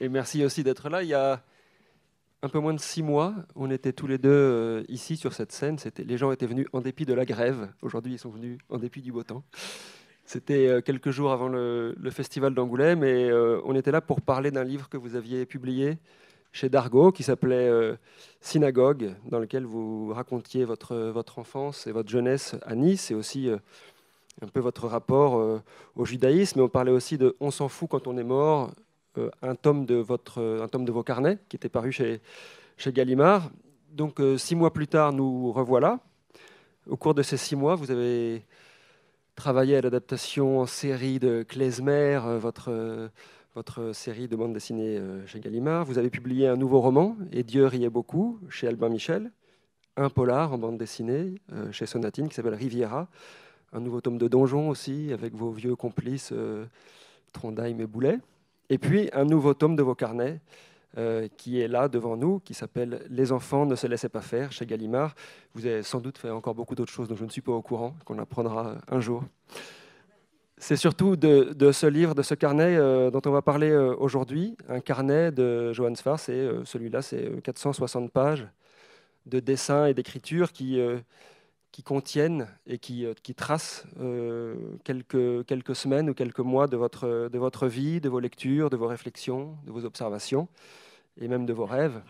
Et merci aussi d'être là. Il y a un peu moins de six mois, on était tous les deux euh, ici sur cette scène. Les gens étaient venus en dépit de la grève. Aujourd'hui, ils sont venus en dépit du beau temps. C'était euh, quelques jours avant le, festival d'Angoulême et euh, on était là pour parler d'un livre que vous aviez publié chez Dargaud qui s'appelait Synagogue, dans lequel vous racontiez votre, votre enfance et votre jeunesse à Nice et aussi un peu votre rapport au judaïsme. on parlait aussi de On s'en fout quand on est mort, euh, un, tome de votre, euh, un tome de vos carnets qui était paru chez, chez Gallimard. Donc euh, six mois plus tard, nous revoilà. Au cours de ces six mois, vous avez travaillé à l'adaptation en série de Klezmer, votre, votre série de bande dessinée chez Gallimard. Vous avez publié un nouveau roman, Et Dieu riait beaucoup, chez Albin Michel. Un polar en bande dessinée chez Sonatine qui s'appelle Riviera. Un nouveau tome de Donjon aussi, avec vos vieux complices Trondheim et Boulet. Et puis un nouveau tome de vos carnets euh, qui est là devant nous, qui s'appelle Les enfants ne se laissaient pas faire chez Gallimard. Vous avez sans doute fait encore beaucoup d'autres choses dont je ne suis pas au courant, qu'on apprendra un jour. C'est surtout de, ce livre, de ce carnet euh, dont on va parler euh, aujourd'hui, un carnet de Johannes Far. celui-là c'est 460 pages de dessins et d'écriture qui qui contiennent et qui, euh, qui tracent euh, quelques, quelques semaines ou quelques mois de votre, de votre vie, de vos lectures, de vos réflexions, de vos observations et même de vos rêves.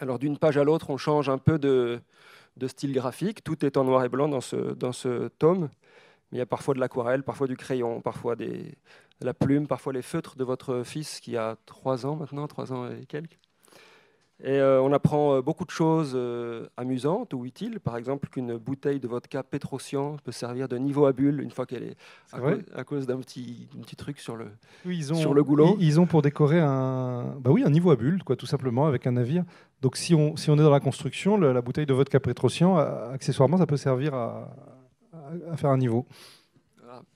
Alors d'une page à l'autre, on change un peu de, style graphique. Tout est en noir et blanc dans ce, dans ce tome. Mais il y a parfois de l'aquarelle, parfois du crayon, parfois des, de la plume, parfois les feutres de votre fils qui a trois ans maintenant, trois ans et quelques. Et euh, on apprend euh, beaucoup de choses euh, amusantes ou utiles. Par exemple, qu'une bouteille de vodka pétrociant peut servir de niveau à bulle une fois qu'elle est, à, cause, d'un petit, petit, truc sur le, sur le goulot. Ils, ont pour décorer un, bah oui, un niveau à bulle, quoi, tout simplement, avec un navire. Donc si on, si on est dans la construction, la bouteille de vodka pétrociant accessoirement, ça peut servir à, à faire un niveau.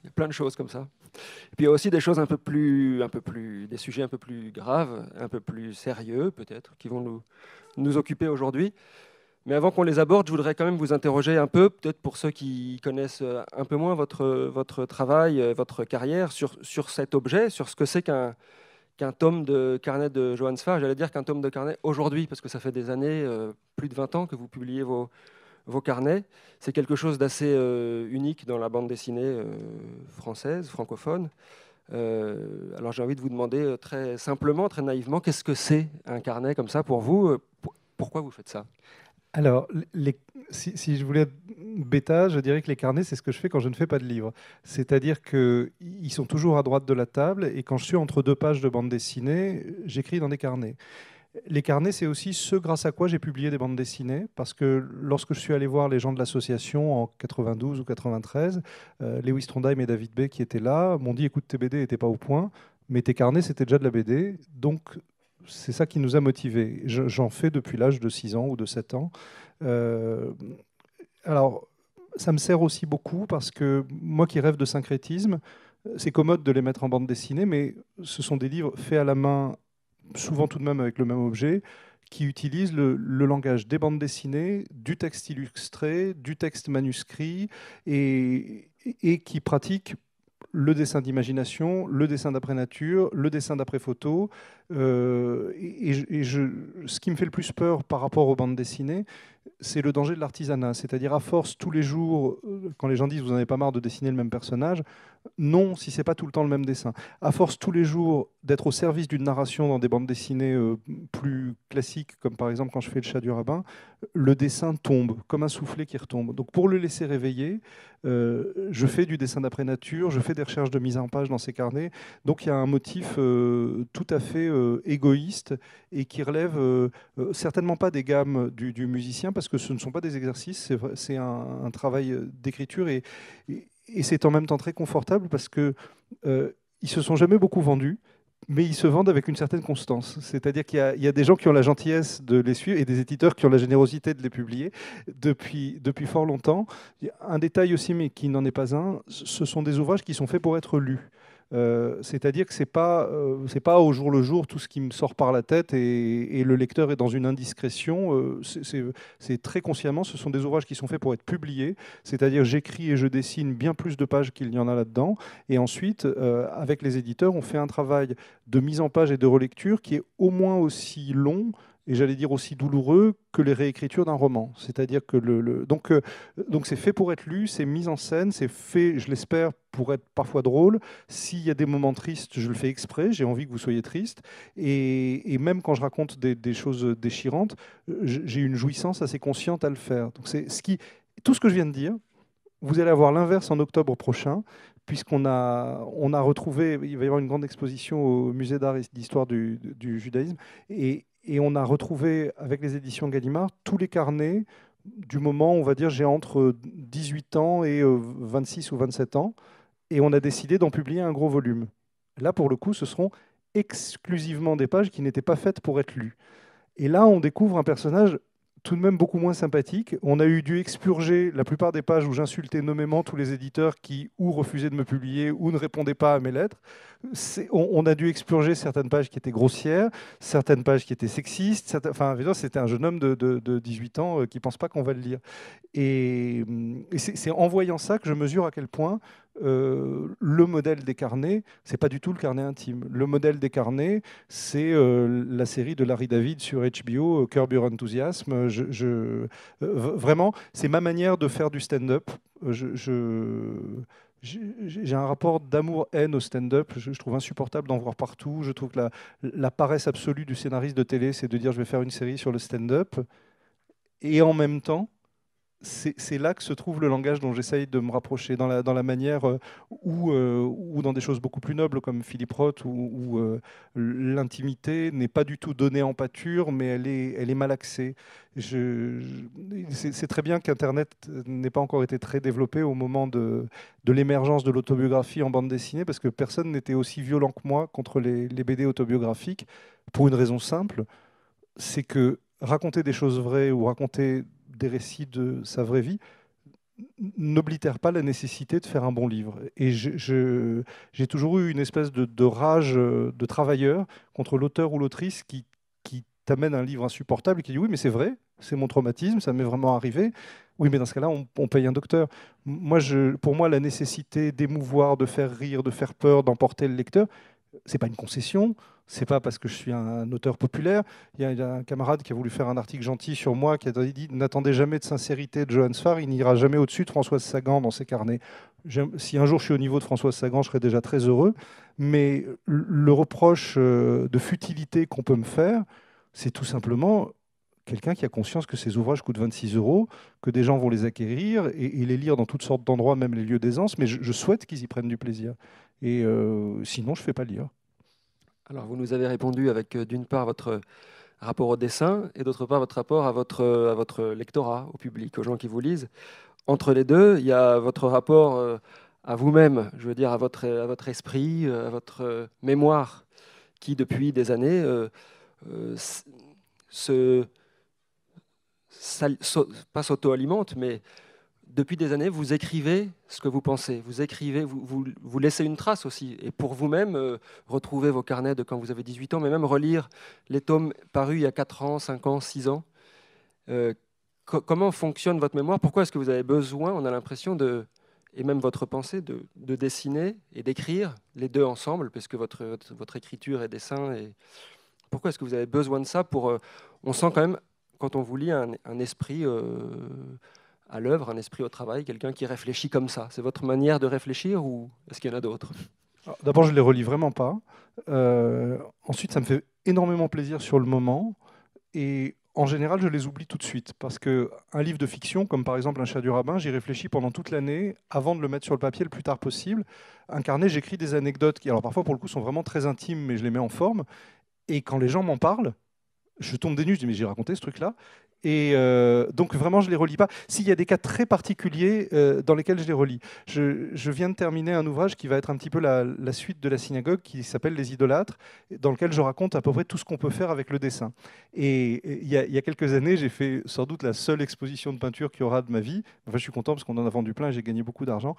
Il y a plein de choses comme ça puis il y a aussi des choses un peu plus, un peu plus, des sujets un peu plus graves, un peu plus sérieux peut-être, qui vont nous, nous occuper aujourd'hui. Mais avant qu'on les aborde, je voudrais quand même vous interroger un peu, peut-être pour ceux qui connaissent euh, un peu moins votre, votre travail, euh, votre carrière, sur, sur cet objet, sur ce que c'est qu'un qu'un tome de carnet de Johannes Farr. J'allais dire qu'un tome de carnet aujourd'hui, parce que ça fait des années, euh, plus de 20 ans, que vous publiez vos, vos carnets, c'est quelque chose d'assez euh, unique dans la bande dessinée euh, française, francophone. Euh, alors j'ai envie de vous demander très simplement, très naïvement, qu'est-ce que c'est un carnet comme ça pour vous Pourquoi vous faites ça alors, si, si, je voulais être bêta, je dirais que les carnets, c'est ce que je fais quand je ne fais pas de livre. C'est-à-dire qu'ils sont toujours à droite de la table, et quand je suis entre deux pages de bande dessinée, j'écris dans des carnets. Les carnets, c'est aussi ce grâce à quoi j'ai publié des bandes dessinées, parce que lorsque je suis allé voir les gens de l'association en 92 ou 93, euh, Lewis Trondheim et David Bay qui étaient là m'ont dit écoute, tes BD n'étaient pas au point, mais tes carnets, c'était déjà de la BD, donc c'est ça qui nous a motivés. J'en fais depuis l'âge de 6 ans ou de 7 ans. Euh, alors, ça me sert aussi beaucoup parce que moi qui rêve de syncrétisme, c'est commode de les mettre en bande dessinée, mais ce sont des livres faits à la main souvent tout de même avec le même objet, qui utilise le, langage des bandes dessinées, du texte illustré, du texte manuscrit, et, et qui pratique le dessin d'imagination, le dessin d'après nature, le dessin d'après photo. Euh, et, je, ce qui me fait le plus peur par rapport aux bandes dessinées, c'est le danger de l'artisanat. C'est-à-dire, à force, tous les jours, euh, quand les gens disent vous n'avez pas marre de dessiner le même personnage, non, si c'est pas tout le temps le même dessin. À force, tous les jours, d'être au service d'une narration dans des bandes dessinées euh, plus classiques, comme par exemple quand je fais Le chat du rabbin, le dessin tombe, comme un soufflet qui retombe. Donc, pour le laisser réveiller, euh, je fais du dessin d'après nature, je fais des recherches de mise en page dans ces carnets. Donc, il y a un motif tout à fait égoïste et qui relève certainement pas des gammes du musicien parce que ce ne sont pas des exercices, c'est un, travail euh, d'écriture et, c'est en même temps très confortable parce que euh, ils se sont jamais beaucoup vendus mais ils se vendent avec une certaine constance. C'est-à-dire qu'il y, a des gens qui ont la gentillesse de les suivre et des éditeurs qui ont la générosité de les publier depuis, depuis fort longtemps. Un détail aussi, mais qui n'en est pas un, ce sont des ouvrages qui sont faits pour être lus. Euh, c'est-à-dire que ce n'est euh, pas, au jour le jour tout ce qui me sort par la tête et, le lecteur est dans une indiscrétion. Euh, c'est très consciemment, ce sont des ouvrages qui sont faits pour être publiés, c'est-à-dire j'écris et je dessine bien plus de pages qu'il n'y en a là-dedans. Et ensuite, avec les éditeurs, on fait un travail de mise en page et de relecture qui est au moins aussi long et j'allais dire aussi douloureux que les réécritures d'un roman. C'est-à-dire que le, donc euh, donc c'est fait pour être lu, c'est mis en scène, c'est fait, je l'espère, pour être parfois drôle. S'il y a des moments tristes, je le fais exprès. J'ai envie que vous soyez triste. Et, même quand je raconte des, choses déchirantes, j'ai une jouissance assez consciente à le faire. Donc c'est ce qui tout ce que je viens de dire. Vous allez avoir l'inverse en octobre prochain, puisqu'on a, on a retrouvé, il va y avoir une grande exposition au musée d'art et d'histoire du, du, judaïsme, et et on a retrouvé avec les éditions Gallimard tous les carnets du moment, on va dire, j'ai entre 18 ans et 26 euh, ou 27 ans, et on a décidé d'en publier un gros volume. Là, pour le coup, ce seront exclusivement des pages qui n'étaient pas faites pour être lues. Et là, on découvre un personnage tout de même beaucoup moins sympathique. On a eu dû expurger la plupart des pages où j'insultais nommément tous les éditeurs qui ou refusaient de me publier ou ne répondaient pas à mes lettres. On, a dû expurger certaines pages qui étaient grossières, certaines pages qui étaient sexistes. c'était un jeune homme de, 18 ans euh, qui ne pense pas qu'on va le lire. et hum, c'est en voyant ça que je mesure à quel point euh, le modèle des carnets, c'est pas du tout le carnet intime. Le modèle des carnets, c'est euh, la série de Larry David sur HBO, euh, Curb Your Enthusiasm. Je, vraiment, c'est ma manière de faire du stand-up. je, j'ai un rapport d'amour-haine au stand-up. Je, trouve insupportable d'en voir partout. Je trouve que la, paresse absolue du scénariste de télé, c'est de dire je vais faire une série sur le stand-up. Et en même temps, c'est là que se trouve le langage dont j'essaye de me rapprocher, dans la, manière euh, où euh, ou, dans des choses beaucoup plus nobles comme Philippe Roth, où, euh, l'intimité n'est pas du tout donnée en pâture, mais elle est, elle est malaxée. Je, c'est très bien qu'Internet n'ait pas encore été très développé au moment de, l'émergence de l'autobiographie en bande dessinée, parce que personne n'était aussi violent que moi contre les, les BD autobiographiques, pour une raison simple, c'est que raconter des choses vraies ou raconter des récits de sa vraie vie n'oblitèrent pas la nécessité de faire un bon livre. Et j'ai toujours eu une espèce de, rage euh, de travailleur contre l'auteur ou l'autrice qui, qui t'amène un livre insupportable et qui dit oui mais c'est vrai, c'est mon traumatisme, ça m'est vraiment arrivé. Oui mais dans ce cas-là, on, paye un docteur. Moi, je, pour moi, la nécessité d'émouvoir, de faire rire, de faire peur, d'emporter le lecteur, c'est pas une concession, c'est pas parce que je suis un, auteur populaire. Il y, a un camarade qui a voulu faire un article gentil sur moi qui a dit N'attendez jamais de sincérité de Johannes Farr, il n'ira jamais au-dessus de Françoise Sagan dans ses carnets. Si un jour je suis au niveau de Françoise Sagan, je serais déjà très heureux. Mais le reproche euh, de futilité qu'on peut me faire, c'est tout simplement quelqu'un qui a conscience que ses ouvrages coûtent 26 euros, que des gens vont les acquérir et, les lire dans toutes sortes d'endroits, même les lieux d'aisance, mais je souhaite qu'ils y prennent du plaisir. Et euh, sinon, je ne fais pas lire. Alors, vous nous avez répondu avec euh, d'une part votre rapport au dessin et d'autre part votre rapport à votre, à votre lectorat, au public, aux gens qui vous lisent. Entre les deux, il y a votre rapport euh, à vous-même, je veux dire à votre, à votre esprit, à votre mémoire, qui depuis des années ne pas s'auto-alimente, mais depuis des années, vous écrivez ce que vous pensez, vous écrivez, vous, laissez une trace aussi. Et pour vous-même, euh, retrouver vos carnets de quand vous avez 18 ans, mais même relire les tomes parus il y a 4 ans, 5 ans, 6 ans. Euh, comment fonctionne votre mémoire Pourquoi est-ce que vous avez besoin, on a l'impression, de, et même votre pensée, de, dessiner et d'écrire les deux ensemble, puisque votre, votre, écriture et dessin. Et... Pourquoi est-ce que vous avez besoin de ça pour, euh, On sent quand même, quand on vous lit, un esprit à l'œuvre, un esprit au travail, quelqu'un qui réfléchit comme ça C'est votre manière de réfléchir ou est-ce qu'il y en a d'autres ah, D'abord, je ne les relis vraiment pas. Euh, ensuite, ça me fait énormément plaisir sur le moment. Et en général, je les oublie tout de suite. Parce qu'un livre de fiction, comme par exemple Un chat du rabbin, j'y réfléchis pendant toute l'année avant de le mettre sur le papier le plus tard possible. Un carnet, j'écris des anecdotes qui, alors parfois pour le coup, sont vraiment très intimes, mais je les mets en forme. Et quand les gens m'en parlent, je tombe des nues, je dis mais j'ai raconté ce truc-là. Et euh, donc vraiment, je ne les relis pas. S'il y a des cas très particuliers euh, dans lesquels je les relis. Je, viens de terminer un ouvrage qui va être un petit peu la, suite de la synagogue, qui s'appelle Les idolâtres, dans lequel je raconte à peu près tout ce qu'on peut faire avec le dessin. Et il y, a quelques années, j'ai fait sans doute la seule exposition de peinture qu'il y aura de ma vie. Enfin, je suis content parce qu'on en a vendu plein, et j'ai gagné beaucoup d'argent,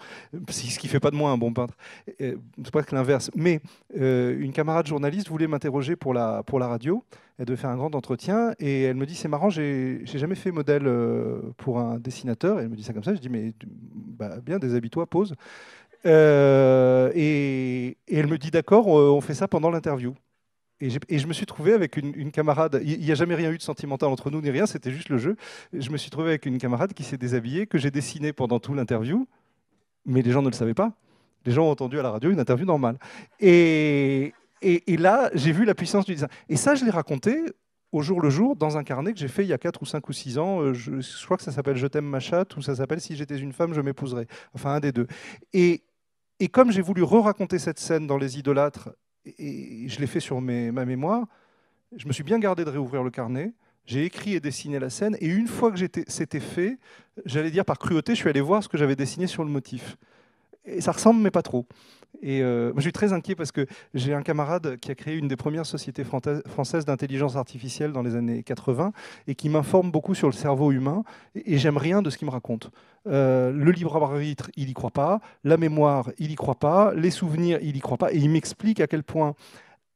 ce qui ne fait pas de moi un bon peintre. Euh, c'est presque l'inverse. Mais une camarade journaliste voulait m'interroger pour pour la radio. Elle devait faire un grand entretien. Et elle me dit, c'est marrant, j'ai jamais fait modèle euh, pour un dessinateur. Et elle me dit ça comme ça. Je dis, mais bah, bien, des toi pose. Euh, et, elle me dit, d'accord, euh, on fait ça pendant l'interview. Et, je me suis trouvé avec une, une camarade. Il n'y a jamais rien eu de sentimental entre nous ni rien, c'était juste le jeu. Je me suis trouvé avec une camarade qui s'est déshabillée, que j'ai dessinée pendant tout l'interview, mais les gens ne le savaient pas. Les gens ont entendu à la radio une interview normale. Et, et, là, j'ai vu la puissance du design. Et ça, je l'ai raconté au jour le jour dans un carnet que j'ai fait il y a 4 ou 5 ou 6 ans. Euh, je, crois que ça s'appelle Je t'aime ma chatte ou ça s'appelle Si j'étais une femme, je m'épouserais. Enfin, un des deux. Et, comme j'ai voulu re-raconter cette scène dans Les idolâtres, et, je l'ai fait sur ma mémoire, je me suis bien gardé de réouvrir le carnet. J'ai écrit et dessiné la scène, et une fois que c'était fait, j'allais dire par cruauté, je suis allé voir ce que j'avais dessiné sur le motif. Et ça ressemble, mais pas trop. Et euh, je suis très inquiet parce que j'ai un camarade qui a créé une des premières sociétés françaises d'intelligence artificielle dans les années 80 et qui m'informe beaucoup sur le cerveau humain et, j'aime rien de ce qu'il me raconte. Euh, le libre arbitre, il y croit pas, la mémoire, il y croit pas, les souvenirs, il y croit pas et il m'explique à quel point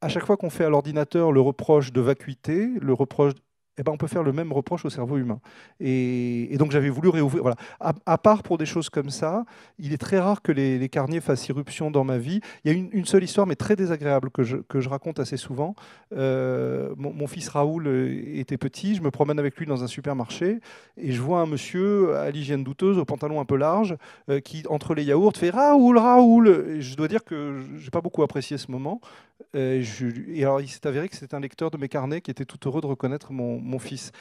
à chaque fois qu'on fait à l'ordinateur le reproche de vacuité, le reproche eh ben, on peut faire le même reproche au cerveau humain. Et, donc j'avais voulu réouvrir. Voilà. À, part pour des choses comme ça, il est très rare que les, les carniers fassent irruption dans ma vie. Il y a une, seule histoire, mais très désagréable, que je, raconte assez souvent. Euh, mon, fils Raoul euh, était petit, je me promène avec lui dans un supermarché, et je vois un monsieur à l'hygiène douteuse, au pantalon un peu large, euh, qui, entre les yaourts, fait Raoul, Raoul. Et je dois dire que je n'ai pas beaucoup apprécié ce moment. Euh, et, alors, il s'est avéré que c'était un lecteur de mes carnets qui était tout heureux de reconnaître mon, fils.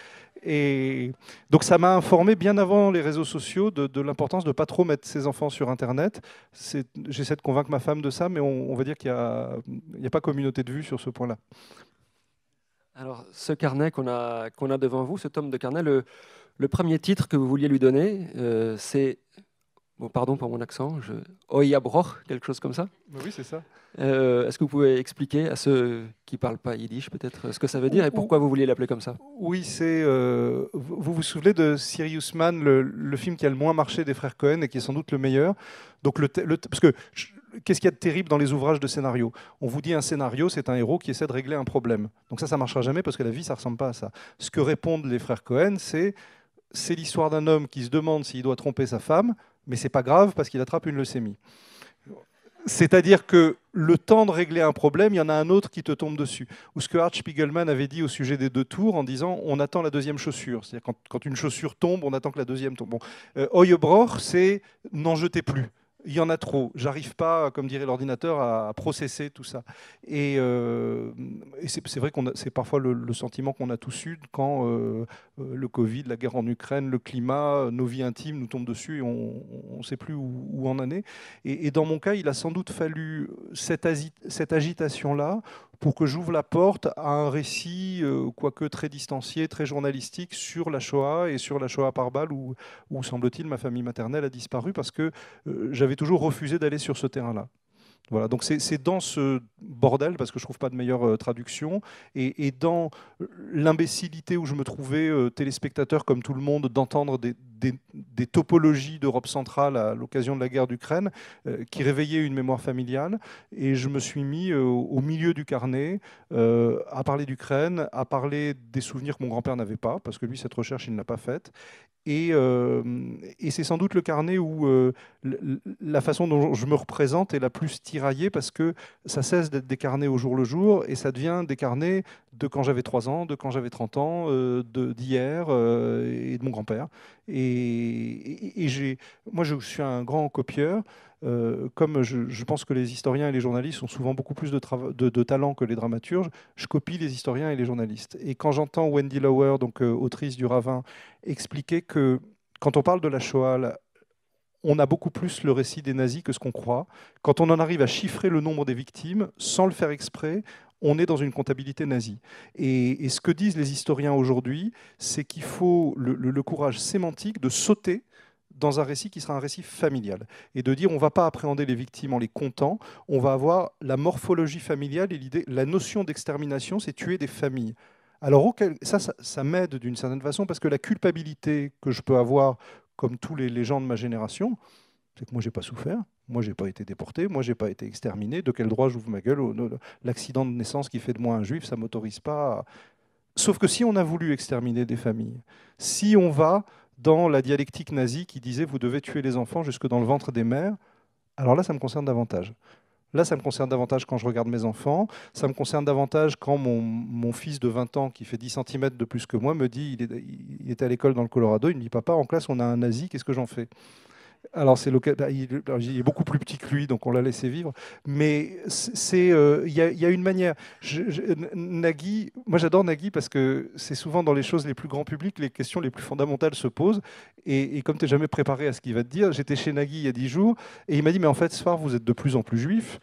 Et donc, ça m'a informé bien avant les réseaux sociaux de, l'importance de ne pas trop mettre ses enfants sur Internet. J'essaie de convaincre ma femme de ça, mais on, va dire qu'il n'y a, pas communauté de vue sur ce point-là. Alors, ce carnet qu'on a, qu'on a devant vous, ce tome de carnet, le, premier titre que vous vouliez lui donner, euh, c'est pardon pour mon accent, je... Oyabroch, quelque chose comme ça Oui, c'est ça. Euh, est-ce que vous pouvez expliquer à ceux qui ne parlent pas yiddish, peut-être, euh, ce que ça veut dire et pourquoi vous vouliez l'appeler comme ça Oui, c'est. Euh, vous vous souvenez de Sirius Man, le, film qui a le moins marché des frères Cohen et qui est sans doute le meilleur. Donc, parce que. Qu'est-ce qu'il y a de terrible dans les ouvrages de scénario On vous dit un scénario, c'est un héros qui essaie de régler un problème. Donc ça, ça marchera jamais parce que la vie, ça ressemble pas à ça. Ce que répondent les frères Cohen, c'est c'est l'histoire d'un homme qui se demande s'il doit tromper sa femme mais c'est pas grave parce qu'il attrape une leucémie. C'est-à-dire que le temps de régler un problème, il y en a un autre qui te tombe dessus. Ou ce que Art Spiegelman avait dit au sujet des deux tours en disant on attend la deuxième chaussure. C'est-à-dire quand, une chaussure tombe, on attend que la deuxième tombe. Bon. Euh, broch c'est n'en jetez plus il y en a trop. J'arrive pas, comme dirait l'ordinateur, à, processer tout ça. Et, euh, c'est vrai qu'on c'est parfois le, sentiment qu'on a tous sud quand euh, euh, le Covid, la guerre en Ukraine, le climat, nos vies intimes nous tombent dessus et on ne sait plus où, où, en année. Et, dans mon cas, il a sans doute fallu cette, cette agitation-là pour que j'ouvre la porte à un récit, euh, quoique très distancié, très journalistique, sur la Shoah et sur la Shoah par balle, où, semble-t-il, ma famille maternelle a disparu, parce que euh, j'avais toujours refusé d'aller sur ce terrain-là. Voilà, donc c'est dans ce bordel, parce que je ne trouve pas de meilleure euh, traduction, et, dans l'imbécilité où je me trouvais, téléspectateur comme tout le monde, d'entendre des, des, topologies d'Europe centrale à l'occasion de la guerre d'Ukraine euh, qui réveillaient une mémoire familiale. Et je me suis mis euh, au milieu du carnet euh, à parler d'Ukraine, à parler des souvenirs que mon grand-père n'avait pas, parce que lui, cette recherche, il ne l'a pas faite. Et, et c'est sans doute le carnet où la façon dont je me représente est la plus tiraillée, parce que ça cesse d'être des carnets au jour le jour, et ça devient des carnets de quand j'avais 3 ans, de quand j'avais 30 ans, d'hier et de mon grand-père. Et et, moi, je suis un grand copieur. Euh, comme je, pense que les historiens et les journalistes ont souvent beaucoup plus de, talent que les dramaturges, je copie les historiens et les journalistes. Et quand j'entends Wendy Lower, donc euh, autrice du Ravin, expliquer que quand on parle de la Shoah, on a beaucoup plus le récit des nazis que ce qu'on croit. Quand on en arrive à chiffrer le nombre des victimes, sans le faire exprès, on est dans une comptabilité nazie. Et, ce que disent les historiens aujourd'hui, c'est qu'il faut le, courage sémantique de sauter dans un récit qui sera un récit familial et de dire on ne va pas appréhender les victimes en les comptant, on va avoir la morphologie familiale et l'idée, la notion d'extermination, c'est tuer des familles. Alors ça, ça, m'aide d'une certaine façon parce que la culpabilité que je peux avoir, comme tous les gens de ma génération, c'est que moi, j'ai pas souffert, moi, j'ai pas été déporté, moi, j'ai pas été exterminé. De quel droit j'ouvre ma gueule L'accident de naissance qui fait de moi un juif, ça m'autorise pas. Sauf que si on a voulu exterminer des familles, si on va dans la dialectique nazie qui disait vous devez tuer les enfants jusque dans le ventre des mères, alors là, ça me concerne davantage. Là, ça me concerne davantage quand je regarde mes enfants, ça me concerne davantage quand mon, fils de 20 ans, qui fait 10 cm de plus que moi, me dit, il est, il est à l'école dans le Colorado, il me dit, papa, en classe, on a un nazi, qu'est-ce que j'en fais alors, c'est bah, il est beaucoup plus petit que lui, donc on l'a laissé vivre. Mais c'est, euh, il y, a une manière. Nagui, moi j'adore Nagui parce que c'est souvent dans les choses les plus grands publics, les questions les plus fondamentales se posent. Et, comme tu n'es jamais préparé à ce qu'il va te dire, j'étais chez Nagui il y a dix jours et il m'a dit Mais en fait, ce soir, vous êtes de plus en plus juif.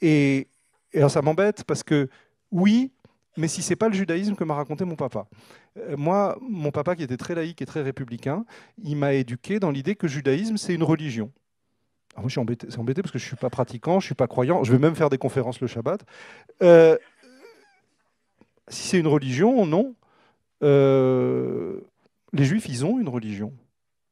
Et, et alors, ça m'embête parce que, oui, mais si c'est pas le judaïsme que m'a raconté mon papa. Euh, moi, mon papa qui était très laïque et très républicain, il m'a éduqué dans l'idée que judaïsme c'est une religion. Alors ah, moi, je suis embêté, parce que je suis pas pratiquant, je suis pas croyant, je vais même faire des conférences le Shabbat. Euh, si c'est une religion, non. Euh, les juifs, ils ont une religion.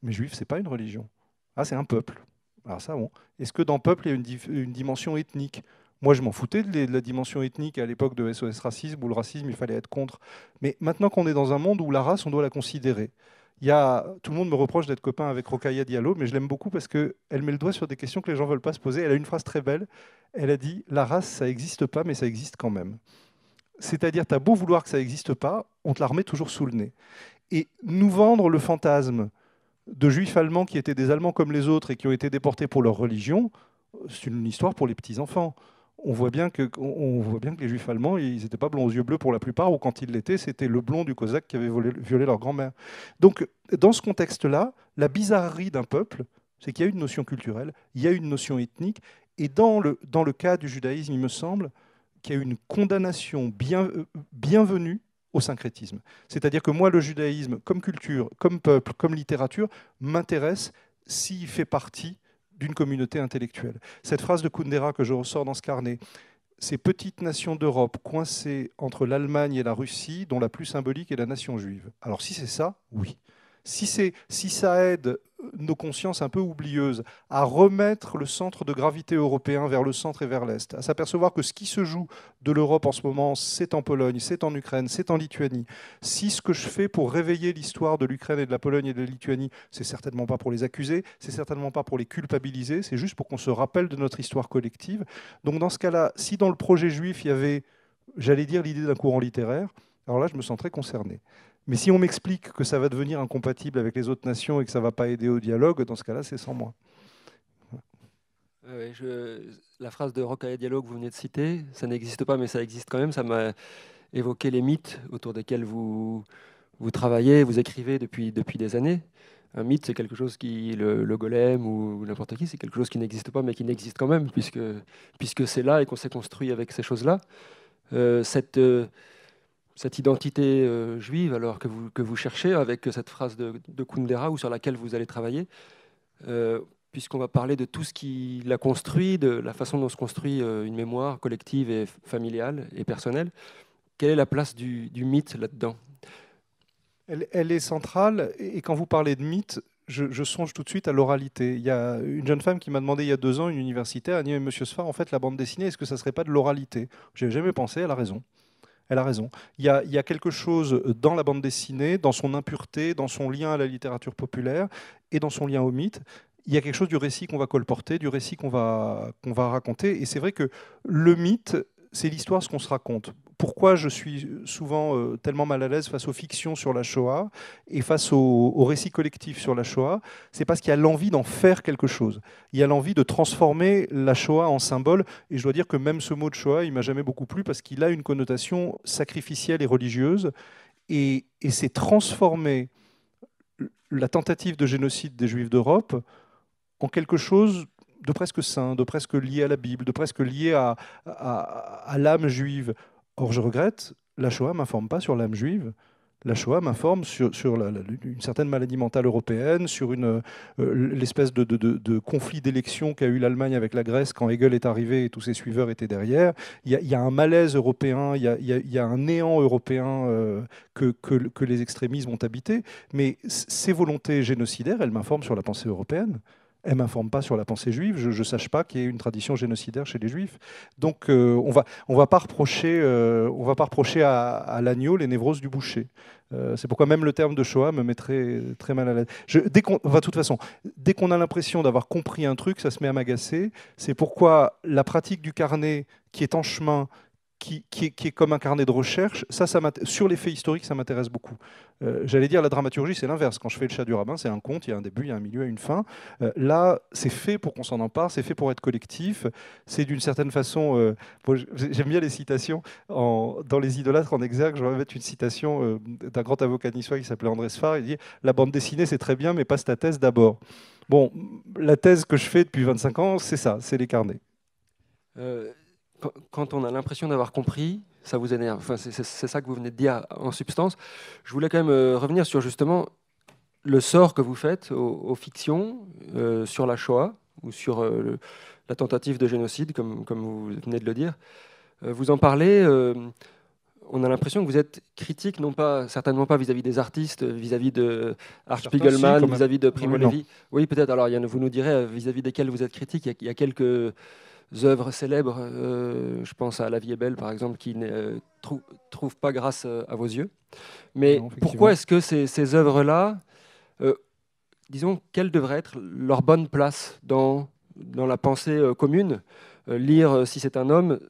Mais juifs, c'est pas une religion. Ah, c'est un peuple. Alors ah, ça, bon. Est-ce que dans peuple, il y a une dimension ethnique moi, je m'en foutais de, la dimension ethnique à l'époque de SOS Racisme, où le racisme, il fallait être contre. Mais maintenant qu'on est dans un monde où la race, on doit la considérer. tout le monde me reproche d'être copain avec Rokaya Diallo, mais je l'aime beaucoup parce qu'elle met le doigt sur des questions que les gens ne veulent pas se poser. Elle a une phrase très belle. Elle a dit La race, ça n'existe pas, mais ça existe quand même. C'est-à-dire, tu as beau vouloir que ça n'existe pas, on te la remet toujours sous le nez. Et nous vendre le fantasme de juifs allemands qui étaient des Allemands comme les autres et qui ont été déportés pour leur religion, c'est une histoire pour les petits-enfants on voit bien que, les juifs allemands, ils n'étaient pas blonds aux yeux bleus pour la plupart, ou quand ils l'étaient, c'était le blond du cosaque qui avait violé leur grand-mère. Donc, dans ce contexte-là, la bizarrerie d'un peuple, c'est qu'il y a une notion culturelle, il y a une notion ethnique, et dans le, dans le cas du judaïsme, il me semble qu'il y a une condamnation bien, euh, bienvenue au syncrétisme. C'est-à-dire que moi, le judaïsme, comme culture, comme peuple, comme littérature, m'intéresse s'il fait partie d'une communauté intellectuelle. Cette phrase de Kundera que je ressors dans ce carnet, ces petites nations d'Europe coincées entre l'Allemagne et la Russie, dont la plus symbolique est la nation juive. Alors si c'est ça, oui si, si ça aide euh, nos consciences un peu oublieuses à remettre le centre de gravité européen vers le centre et vers l'Est, à s'apercevoir que ce qui se joue de l'Europe en ce moment, c'est en Pologne, c'est en Ukraine, c'est en Lituanie. Si ce que je fais pour réveiller l'histoire de l'Ukraine et de la Pologne et de la Lituanie, c'est certainement pas pour les accuser, c'est certainement pas pour les culpabiliser, c'est juste pour qu'on se rappelle de notre histoire collective. Donc dans ce cas-là, si dans le projet juif, il y avait, j'allais dire, l'idée d'un courant littéraire, alors là, je me sens très concerné. Mais si on m'explique que ça va devenir incompatible avec les autres nations et que ça ne va pas aider au dialogue, dans ce cas-là, c'est sans moi. je, la phrase de Rocaille Dialogue que vous venez de citer, ça n'existe pas, mais ça existe quand même. Ça m'a évoqué les mythes autour desquels vous, vous travaillez, vous écrivez depuis, depuis des années. Un mythe, c'est quelque chose qui, le, golem ou n'importe qui, c'est quelque chose qui n'existe pas, mais qui n'existe quand même, puisque, puisque c'est là et qu'on s'est construit avec ces choses-là. Euh, cette. Euh, cette identité euh, juive alors que vous, que vous cherchez avec cette phrase de, Kundera ou sur laquelle vous allez travailler, euh, puisqu'on va parler de tout ce qui la construit, de la façon dont se construit euh, une mémoire collective et familiale et personnelle. Quelle est la place du, mythe là-dedans elle, est centrale, et quand vous parlez de mythe, je, songe tout de suite à l'oralité. Il y a une jeune femme qui m'a demandé il y a deux ans, une universitaire, elle dit Monsieur Sfar, en fait, la bande dessinée, est-ce que ça ne serait pas de l'oralité Je n'ai jamais pensé, elle a raison. Elle a raison. Il y a, quelque chose dans la bande dessinée, dans son impureté, dans son lien à la littérature populaire et dans son lien au mythe. Il y a quelque chose du récit qu'on va colporter, du récit qu'on va, qu'on va raconter. Et c'est vrai que le mythe, c'est l'histoire, ce qu'on se raconte pourquoi je suis souvent euh, tellement mal à l'aise face aux fictions sur la Shoah et face aux, récits collectifs sur la Shoah, c'est parce qu'il y a l'envie d'en faire quelque chose. Il y a l'envie de transformer la Shoah en symbole. Et je dois dire que même ce mot de Shoah, il m'a jamais beaucoup plu parce qu'il a une connotation sacrificielle et religieuse. Et, c'est transformer la tentative de génocide des Juifs d'Europe en quelque chose de presque saint, de presque lié à la Bible, de presque lié à l'âme juive. Or, je regrette, la Shoah ne m'informe pas sur l'âme juive. La Shoah m'informe sur, une certaine maladie mentale européenne, sur euh, l'espèce de, conflit d'élection qu'a eu l'Allemagne avec la Grèce quand Hegel est arrivé et tous ses suiveurs étaient derrière. Il y a, un malaise européen, il y a, un néant européen euh, que, que les extrémismes ont habité. Mais ces volontés génocidaires, elles m'informent sur la pensée européenne elle m'informe pas sur la pensée juive, je ne sache pas qu'il y ait une tradition génocidaire chez les juifs. Donc euh, on va, on va pas reprocher, euh, on va pas à, l'agneau les névroses du boucher. Euh, c'est pourquoi même le terme de Shoah me mettrait très, mal à l'aise. Dès qu'on, va de toute façon, dès qu'on a l'impression d'avoir compris un truc, ça se met à m'agacer. C'est pourquoi la pratique du carnet qui est en chemin qui, est, comme un carnet de recherche. Ça, ça sur les faits historiques, ça m'intéresse beaucoup. Euh, j'allais dire la dramaturgie, c'est l'inverse. Quand je fais le chat du rabbin, c'est un conte, il y a un début, il y a un milieu, il y a une fin. Euh, là, c'est fait pour qu'on s'en empare, c'est fait pour être collectif. C'est d'une certaine façon. Euh, j'aime bien les citations. En, dans Les idolâtres en exergue, je vais mettre une citation d'un grand avocat niçois qui s'appelait André Sfar. Il dit La bande dessinée, c'est très bien, mais passe ta thèse d'abord. Bon, la thèse que je fais depuis 25 ans, c'est ça, c'est les carnets quand on a l'impression d'avoir compris, ça vous énerve. Enfin, c'est ça que vous venez de dire en substance. Je voulais quand même euh, revenir sur justement le sort que vous faites aux, fictions euh, sur la Shoah ou sur euh, la tentative de génocide, comme, comme, vous venez de le dire. vous en parlez. on a l'impression que vous êtes critique, non pas certainement pas vis-à-vis des artistes, vis-à-vis de Art Spiegelman, vis-à-vis de Primo Levi. Oui, peut-être. Alors, vous nous direz vis-à-vis desquels vous êtes critique. il y a quelques œuvres célèbres, euh, je pense à La vie est belle par exemple, qui ne euh, trouvent pas grâce euh, à vos yeux. Mais pourquoi est-ce que ces, ces œuvres-là, disons, quelle devrait être leur bonne place dans, dans la pensée commune Lire, si c'est un homme,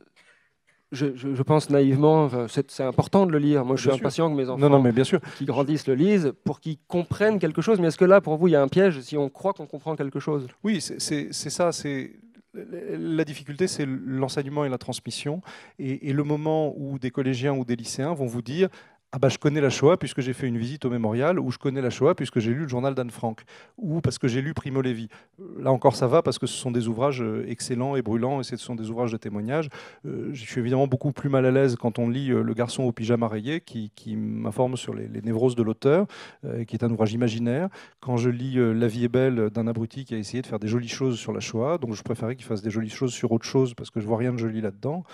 je, pense naïvement, c'est important de le lire. Moi, je suis impatient que mes enfants non, non, mais bien sûr. qui grandissent le lisent pour qu'ils comprennent quelque chose. Mais est-ce que là, pour vous, il y a un piège si on croit qu'on comprend quelque chose Oui, c'est ça. C'est la difficulté, c'est l'enseignement et la transmission. Et, le moment où des collégiens ou des lycéens vont vous dire ah bah, je connais la Shoah puisque j'ai fait une visite au mémorial, ou je connais la Shoah puisque j'ai lu le journal d'Anne Frank, ou parce que j'ai lu Primo Levi. Là encore, ça va parce que ce sont des ouvrages euh, excellents et brûlants, et ce sont des ouvrages de témoignage. Euh, je suis évidemment beaucoup plus mal à l'aise quand on lit euh, Le garçon au pyjama rayé, qui, m'informe sur les, névroses de l'auteur, qui est un ouvrage imaginaire. Quand je lis La vie est belle d'un abruti qui a essayé de faire des jolies choses sur la Shoah, donc je préférais qu'il fasse des jolies choses sur autre chose parce que je vois rien de joli là-dedans.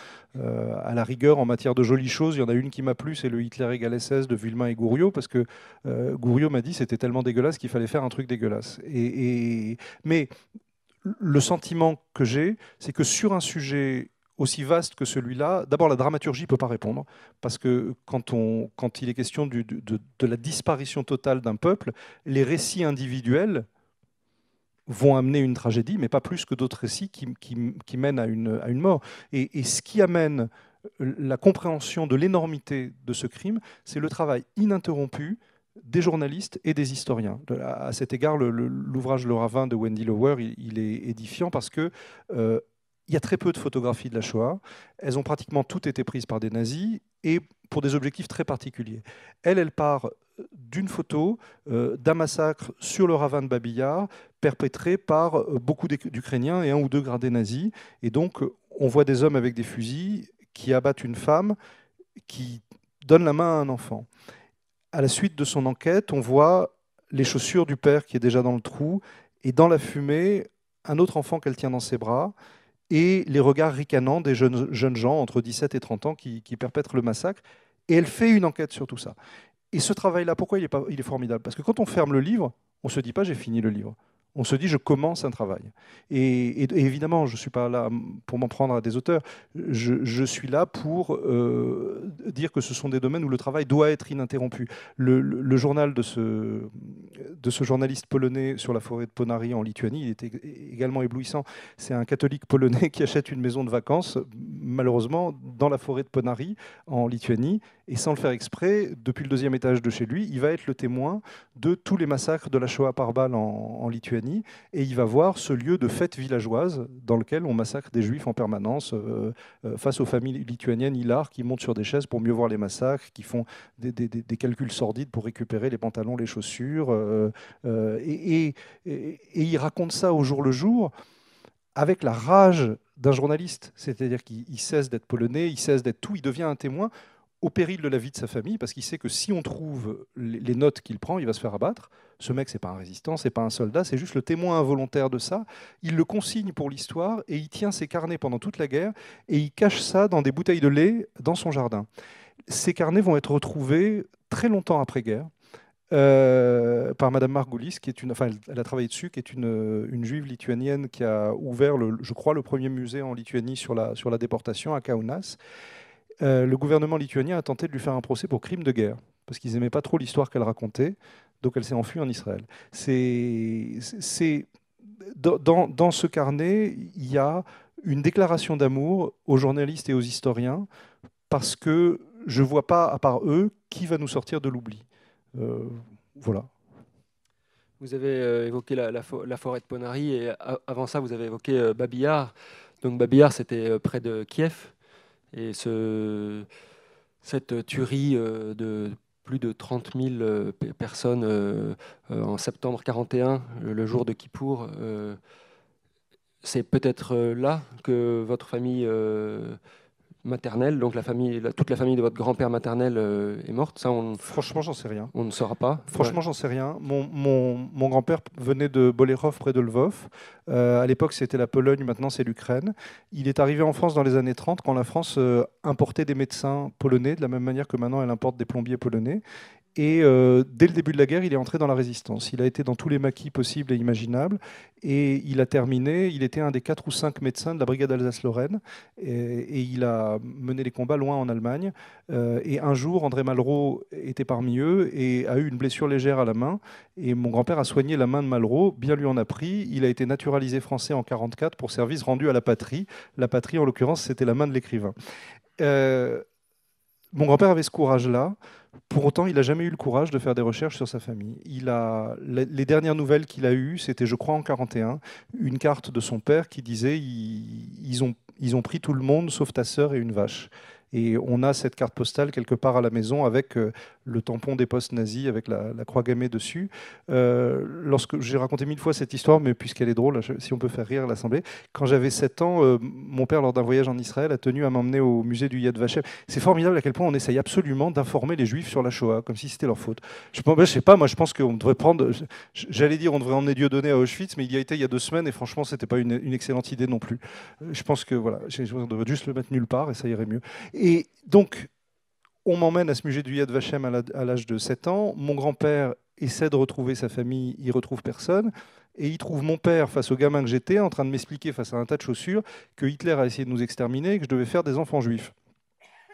à la rigueur, en matière de jolies choses, il y en a une qui m'a plu, c'est le Hitler également de Villemain et Gouriot, parce que euh, Gouriot m'a dit c'était tellement dégueulasse qu'il fallait faire un truc dégueulasse. Et, Mais le sentiment que j'ai, c'est que sur un sujet aussi vaste que celui-là, d'abord la dramaturgie ne peut pas répondre, parce que quand, on, quand il est question de, la disparition totale d'un peuple, les récits individuels vont amener une tragédie, mais pas plus que d'autres récits qui, qui, mènent à une, une mort. et ce qui amène la compréhension de l'énormité de ce crime, c'est le travail ininterrompu des journalistes et des historiens. À cet égard, l'ouvrage le, Ravin de Wendy Lower, il, est édifiant parce que euh, il y a très peu de photographies de la Shoah. Elles ont pratiquement toutes été prises par des nazis et pour des objectifs très particuliers. Elle, elle part euh, d'une photo euh, d'un massacre sur le ravin de Babillard perpétré par beaucoup d'Ukrainiens et un ou deux gradés nazis. Et donc, on voit des hommes avec des fusils qui abattent une femme qui donne la main à un enfant. À la suite de son enquête, on voit les chaussures du père qui est déjà dans le trou et dans la fumée, un autre enfant qu'elle tient dans ses bras et les regards ricanants des jeunes, gens entre 17 et 30 ans qui, qui, perpètrent le massacre. Et elle fait une enquête sur tout ça. Et ce travail-là, pourquoi il est, pas, il est formidable Parce que quand on ferme le livre, on ne se dit pas j'ai fini le livre. On se dit, je commence un travail. Et, évidemment, je ne suis pas là pour m'en prendre à des auteurs. Je, suis là pour euh, dire que ce sont des domaines où le travail doit être ininterrompu. Le, journal de ce, de ce, journaliste polonais sur la forêt de Ponari en Lituanie, il était également éblouissant. C'est un catholique polonais qui achète une maison de vacances, malheureusement, dans la forêt de Ponari en Lituanie. Et sans le faire exprès, depuis le deuxième étage de chez lui, il va être le témoin de tous les massacres de la Shoah par balle en Lituanie et il va voir ce lieu de fête villageoise dans lequel on massacre des juifs en permanence euh, euh, face aux familles lituaniennes hilares qui montent sur des chaises pour mieux voir les massacres, qui font des, calculs sordides pour récupérer les pantalons, les chaussures. Euh, et il raconte ça au jour le jour avec la rage d'un journaliste, c'est-à-dire qu'il cesse d'être polonais, il cesse d'être tout, il devient un témoin au péril de la vie de sa famille, parce qu'il sait que si on trouve les notes qu'il prend, il va se faire abattre. Ce mec, n'est pas un résistant, c'est pas un soldat, c'est juste le témoin involontaire de ça. Il le consigne pour l'histoire et il tient ses carnets pendant toute la guerre et il cache ça dans des bouteilles de lait dans son jardin. Ces carnets vont être retrouvés très longtemps après-guerre. Euh, par Madame Margulis, qui est une, enfin, elle a travaillé dessus, qui est une, juive lituanienne qui a ouvert, le, je crois, le premier musée en Lituanie sur la, sur la déportation à Kaunas. Euh, le gouvernement lituanien a tenté de lui faire un procès pour crime de guerre, parce qu'ils n'aimaient pas trop l'histoire qu'elle racontait, donc elle s'est enfuie en Israël. C'est, dans, ce carnet, il y a une déclaration d'amour aux journalistes et aux historiens, parce que je ne vois pas, à part eux, qui va nous sortir de l'oubli. Euh, voilà. Vous avez euh, évoqué la, forêt de Ponary, et avant ça, vous avez évoqué Babillard. Donc Babillard, c'était près de Kiev. Et cette tuerie euh, de plus de 30 000 euh, personnes euh, en septembre 41, le jour de Kippour, c'est peut-être là que votre famille maternelle, donc la famille, toute la famille de votre grand-père maternel euh, est morte. Ça, on, Franchement, j'en sais rien. On ne saura pas. Franchement, j'en sais rien. Mon, grand-père venait de Bolerov, près de Lvov. Euh, à l'époque, c'était la Pologne, maintenant c'est l'Ukraine. Il est arrivé en France dans les années 30, quand la France euh, importait des médecins polonais, de la même manière que maintenant elle importe des plombiers polonais. Et euh, dès le début de la guerre, il est entré dans la résistance. Il a été dans tous les maquis possibles et imaginables. Et il a terminé, il était un des quatre ou cinq médecins de la brigade Alsace-Lorraine. Et, il a mené les combats loin en Allemagne. Euh, et un jour, André Malraux était parmi eux et a eu une blessure légère à la main. Et mon grand-père a soigné la main de Malraux, bien lui en a pris. Il a été naturalisé français en 1944 pour service rendu à la patrie. La patrie, en l'occurrence, c'était la main de l'écrivain. Euh, mon grand-père avait ce courage-là. Pour autant, il n'a jamais eu le courage de faire des recherches sur sa famille. Il a, les dernières nouvelles qu'il a eues, c'était, je crois, en 41, une carte de son père qui disait ils ont, ils ont pris tout le monde sauf ta sœur et une vache. Et on a cette carte postale quelque part à la maison avec euh, le tampon des postes nazis avec la, croix gammée dessus. Euh, lorsque j'ai raconté mille fois cette histoire, mais puisqu'elle est drôle, si on peut faire rire l'assemblée, quand j'avais 7 ans, euh, mon père lors d'un voyage en Israël a tenu à m'emmener au musée du Yad Vashem. C'est formidable à quel point on essaye absolument d'informer les Juifs sur la Shoah, comme si c'était leur faute. Je, ne ben, sais pas, moi je pense qu'on devrait prendre, j'allais dire on devrait emmener Donné à Auschwitz, mais il y a été il y a deux semaines et franchement c'était pas une, excellente idée non plus. Euh, je pense que voilà, devrait juste le mettre nulle part et ça irait mieux. Et donc on m'emmène à ce musée du Yad Vashem à l'âge de 7 ans. Mon grand-père essaie de retrouver sa famille, il retrouve personne. Et il trouve mon père face au gamin que j'étais en train de m'expliquer face à un tas de chaussures que Hitler a essayé de nous exterminer et que je devais faire des enfants juifs.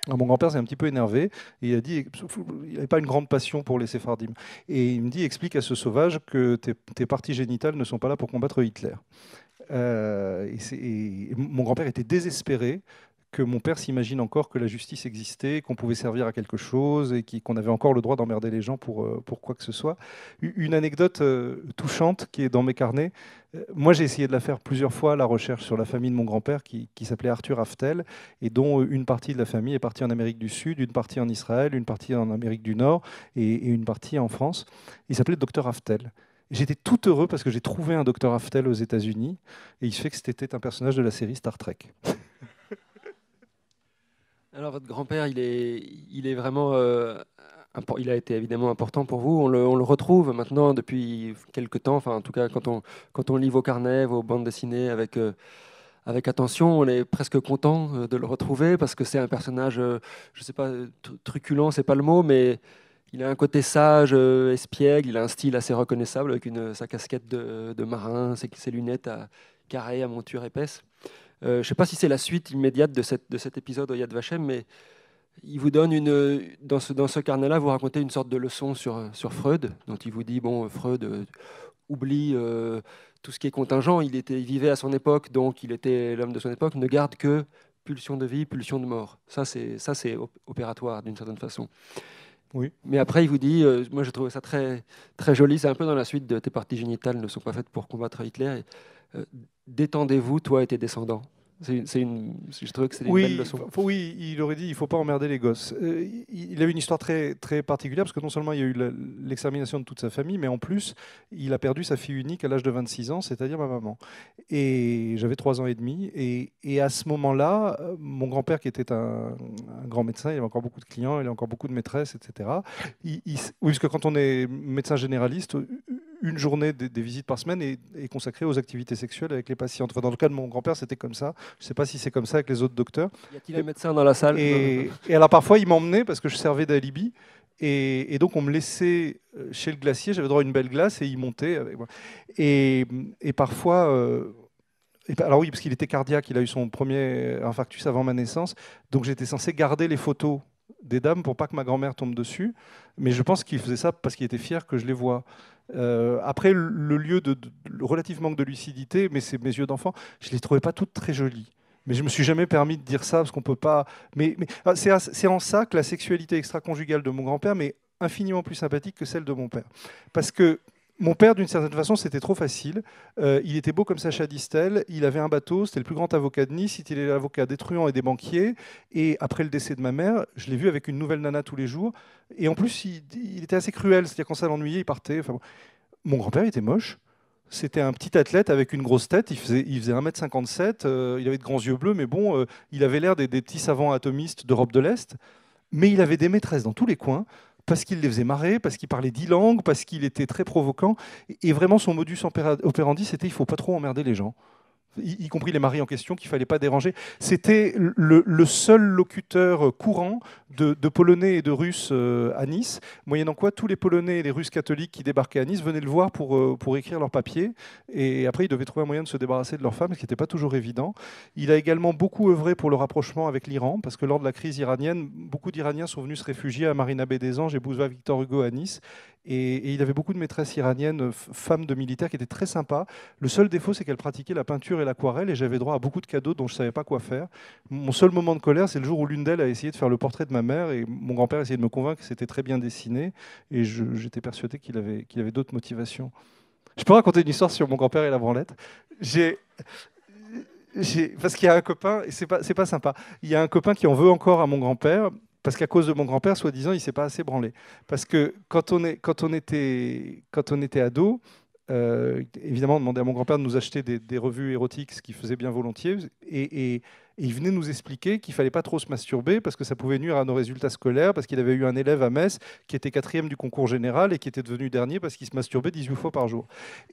mon grand-père s'est un petit peu énervé il a dit il n'avait pas une grande passion pour les séphardim. Et il me dit explique à ce sauvage que tes, parties génitales ne sont pas là pour combattre Hitler. Euh, et, mon grand-père était désespéré que mon père s'imagine encore que la justice existait, qu'on pouvait servir à quelque chose et qu'on avait encore le droit d'emmerder les gens pour, euh, pour quoi que ce soit. Une anecdote euh, touchante qui est dans mes carnets. Euh, moi, j'ai essayé de la faire plusieurs fois, la recherche sur la famille de mon grand-père qui, s'appelait Arthur Haftel et dont une partie de la famille est partie en Amérique du Sud, une partie en Israël, une partie en Amérique du Nord et, une partie en France. Il s'appelait Docteur Aftel. J'étais tout heureux parce que j'ai trouvé un docteur Haftel aux États-Unis et il se fait que c'était un personnage de la série Star Trek. Alors votre grand-père, il est, il est vraiment, euh, il a été évidemment important pour vous. On le, retrouve maintenant depuis quelques temps. Enfin, en tout cas, quand on, quand on lit vos carnets, vos bandes dessinées avec, euh, avec attention, on est presque content euh, de le retrouver parce que c'est un personnage, je je sais pas, truculent, c'est pas le mot, mais il a un côté sage, espiègle. Il a un style assez reconnaissable avec une, sa casquette de, marin, ses, ses lunettes à carré à monture épaisse. Euh, je ne sais pas si c'est la suite immédiate de, cet épisode au Yad Vashem, mais il vous donne une, dans ce, dans ce carnet-là, vous racontez une sorte de leçon sur, sur Freud, dont il vous dit, bon, Freud euh, oublie euh, tout ce qui est contingent, il, était, vivait à son époque, donc il était l'homme de son époque, ne garde que pulsion de vie, pulsion de mort. Ça, c'est, ça, c'est opératoire d'une certaine façon. Oui. Mais après, il vous dit, moi j'ai trouvé ça très, très joli, c'est un peu dans la suite de Tes parties génitales ne sont pas faites pour combattre Hitler. Et, euh, détendez-vous, toi et tes descendants. C'est une, je trouve que c'est une belle leçon. oui, il aurait dit, il ne faut pas emmerder les gosses. Euh, il, a eu une histoire très, très particulière, parce que non seulement il y a eu l'extermination de toute sa famille, mais en plus, il a perdu sa fille unique à l'âge de 26 ans, c'est-à-dire ma maman. Et j'avais 3 ans et demi. Et, à ce moment-là, euh, mon grand-père, qui était un, grand médecin, il avait encore beaucoup de clients, il a encore beaucoup de maîtresses, etc. oui, parce que quand on est médecin généraliste, une journée des, visites par semaine est, consacrée aux activités sexuelles avec les patients. Enfin, dans le cas de mon grand-père, c'était comme ça. Je ne sais pas si c'est comme ça avec les autres docteurs. Il Y a-t-il un médecin dans la salle et, alors parfois, il m'emmenait parce que je servais d'alibi. Et, donc, on me laissait euh, chez le glacier. J'avais droit à une belle glace et il montait avec moi. Et, parfois. Euh, alors oui, parce qu'il était cardiaque, il a eu son premier infarctus avant ma naissance, donc j'étais censé garder les photos des dames pour pas que ma grand-mère tombe dessus. Mais je pense qu'il faisait ça parce qu'il était fier que je les vois. Euh, après, le lieu de, de, de lucidité, mais c'est mes yeux d'enfant, je les trouvais pas toutes très jolies. Mais je me suis jamais permis de dire ça parce qu'on peut pas. Mais, ah, c'est en ça que la sexualité extra-conjugale de mon grand-père m'est infiniment plus sympathique que celle de mon père. Parce que mon père, d'une certaine façon, c'était trop facile. Euh, il était beau comme Sacha Distel, il avait un bateau, c'était le plus grand avocat de Nice, il était l'avocat des truands et des banquiers. Et après le décès de ma mère, je l'ai vu avec une nouvelle nana tous les jours. Et en plus, il, était assez cruel, c'est-à-dire quand ça l'ennuyait, il partait. Enfin, Mon grand-père était moche. C'était un petit athlète avec une grosse tête, il faisait, il faisait 1m57, euh, il avait de grands yeux bleus, mais bon, euh, il avait l'air des, des petits savants atomistes d'Europe de l'Est. Mais il avait des maîtresses dans tous les coins parce qu'il les faisait marrer, parce qu'il parlait dix langues, parce qu'il était très provocant, Et vraiment, son modus operandi, c'était il faut pas trop emmerder les gens y, compris les maris en question, qu'il ne fallait pas déranger. C'était le, seul locuteur euh, courant de, Polonais et de Russes euh, à Nice, moyennant quoi tous les Polonais et les Russes catholiques qui débarquaient à Nice venaient le voir pour, euh, pour écrire leurs papiers, et après ils devaient trouver un moyen de se débarrasser de leurs femmes, ce qui n'était pas toujours évident. Il a également beaucoup œuvré pour le rapprochement avec l'Iran, parce que lors de la crise iranienne, beaucoup d'Iraniens sont venus se réfugier à Marina Bay des Anges et Bouzva Victor Hugo à Nice, et, il avait beaucoup de maîtresses iraniennes, euh, femmes de militaires, qui étaient très sympas. Le seul défaut, c'est qu'elles pratiquaient la peinture et l'aquarelle, et j'avais droit à beaucoup de cadeaux dont je ne savais pas quoi faire. Mon seul moment de colère, c'est le jour où l'une d'elles a essayé de faire le portrait de ma mère, et mon grand-père essayé de me convaincre que c'était très bien dessiné, et j'étais persuadé qu'il avait, avait d'autres motivations. Je peux raconter une histoire sur mon grand-père et la branlette J'ai parce qu'il y a un copain, et c'est pas, pas sympa, il y a un copain qui en veut encore à mon grand-père, parce qu'à cause de mon grand-père, soi-disant, il s'est pas assez branlé. Parce que quand on, est, quand on, était, quand on était ado, euh, évidemment, on demandait à mon grand-père de nous acheter des, revues érotiques, ce qu'il faisait bien volontiers. et et il venait nous expliquer qu'il fallait pas trop se masturber parce que ça pouvait nuire à nos résultats scolaires, parce qu'il avait eu un élève à Metz qui était quatrième du concours général et qui était devenu dernier parce qu'il se masturbait 18 fois par jour.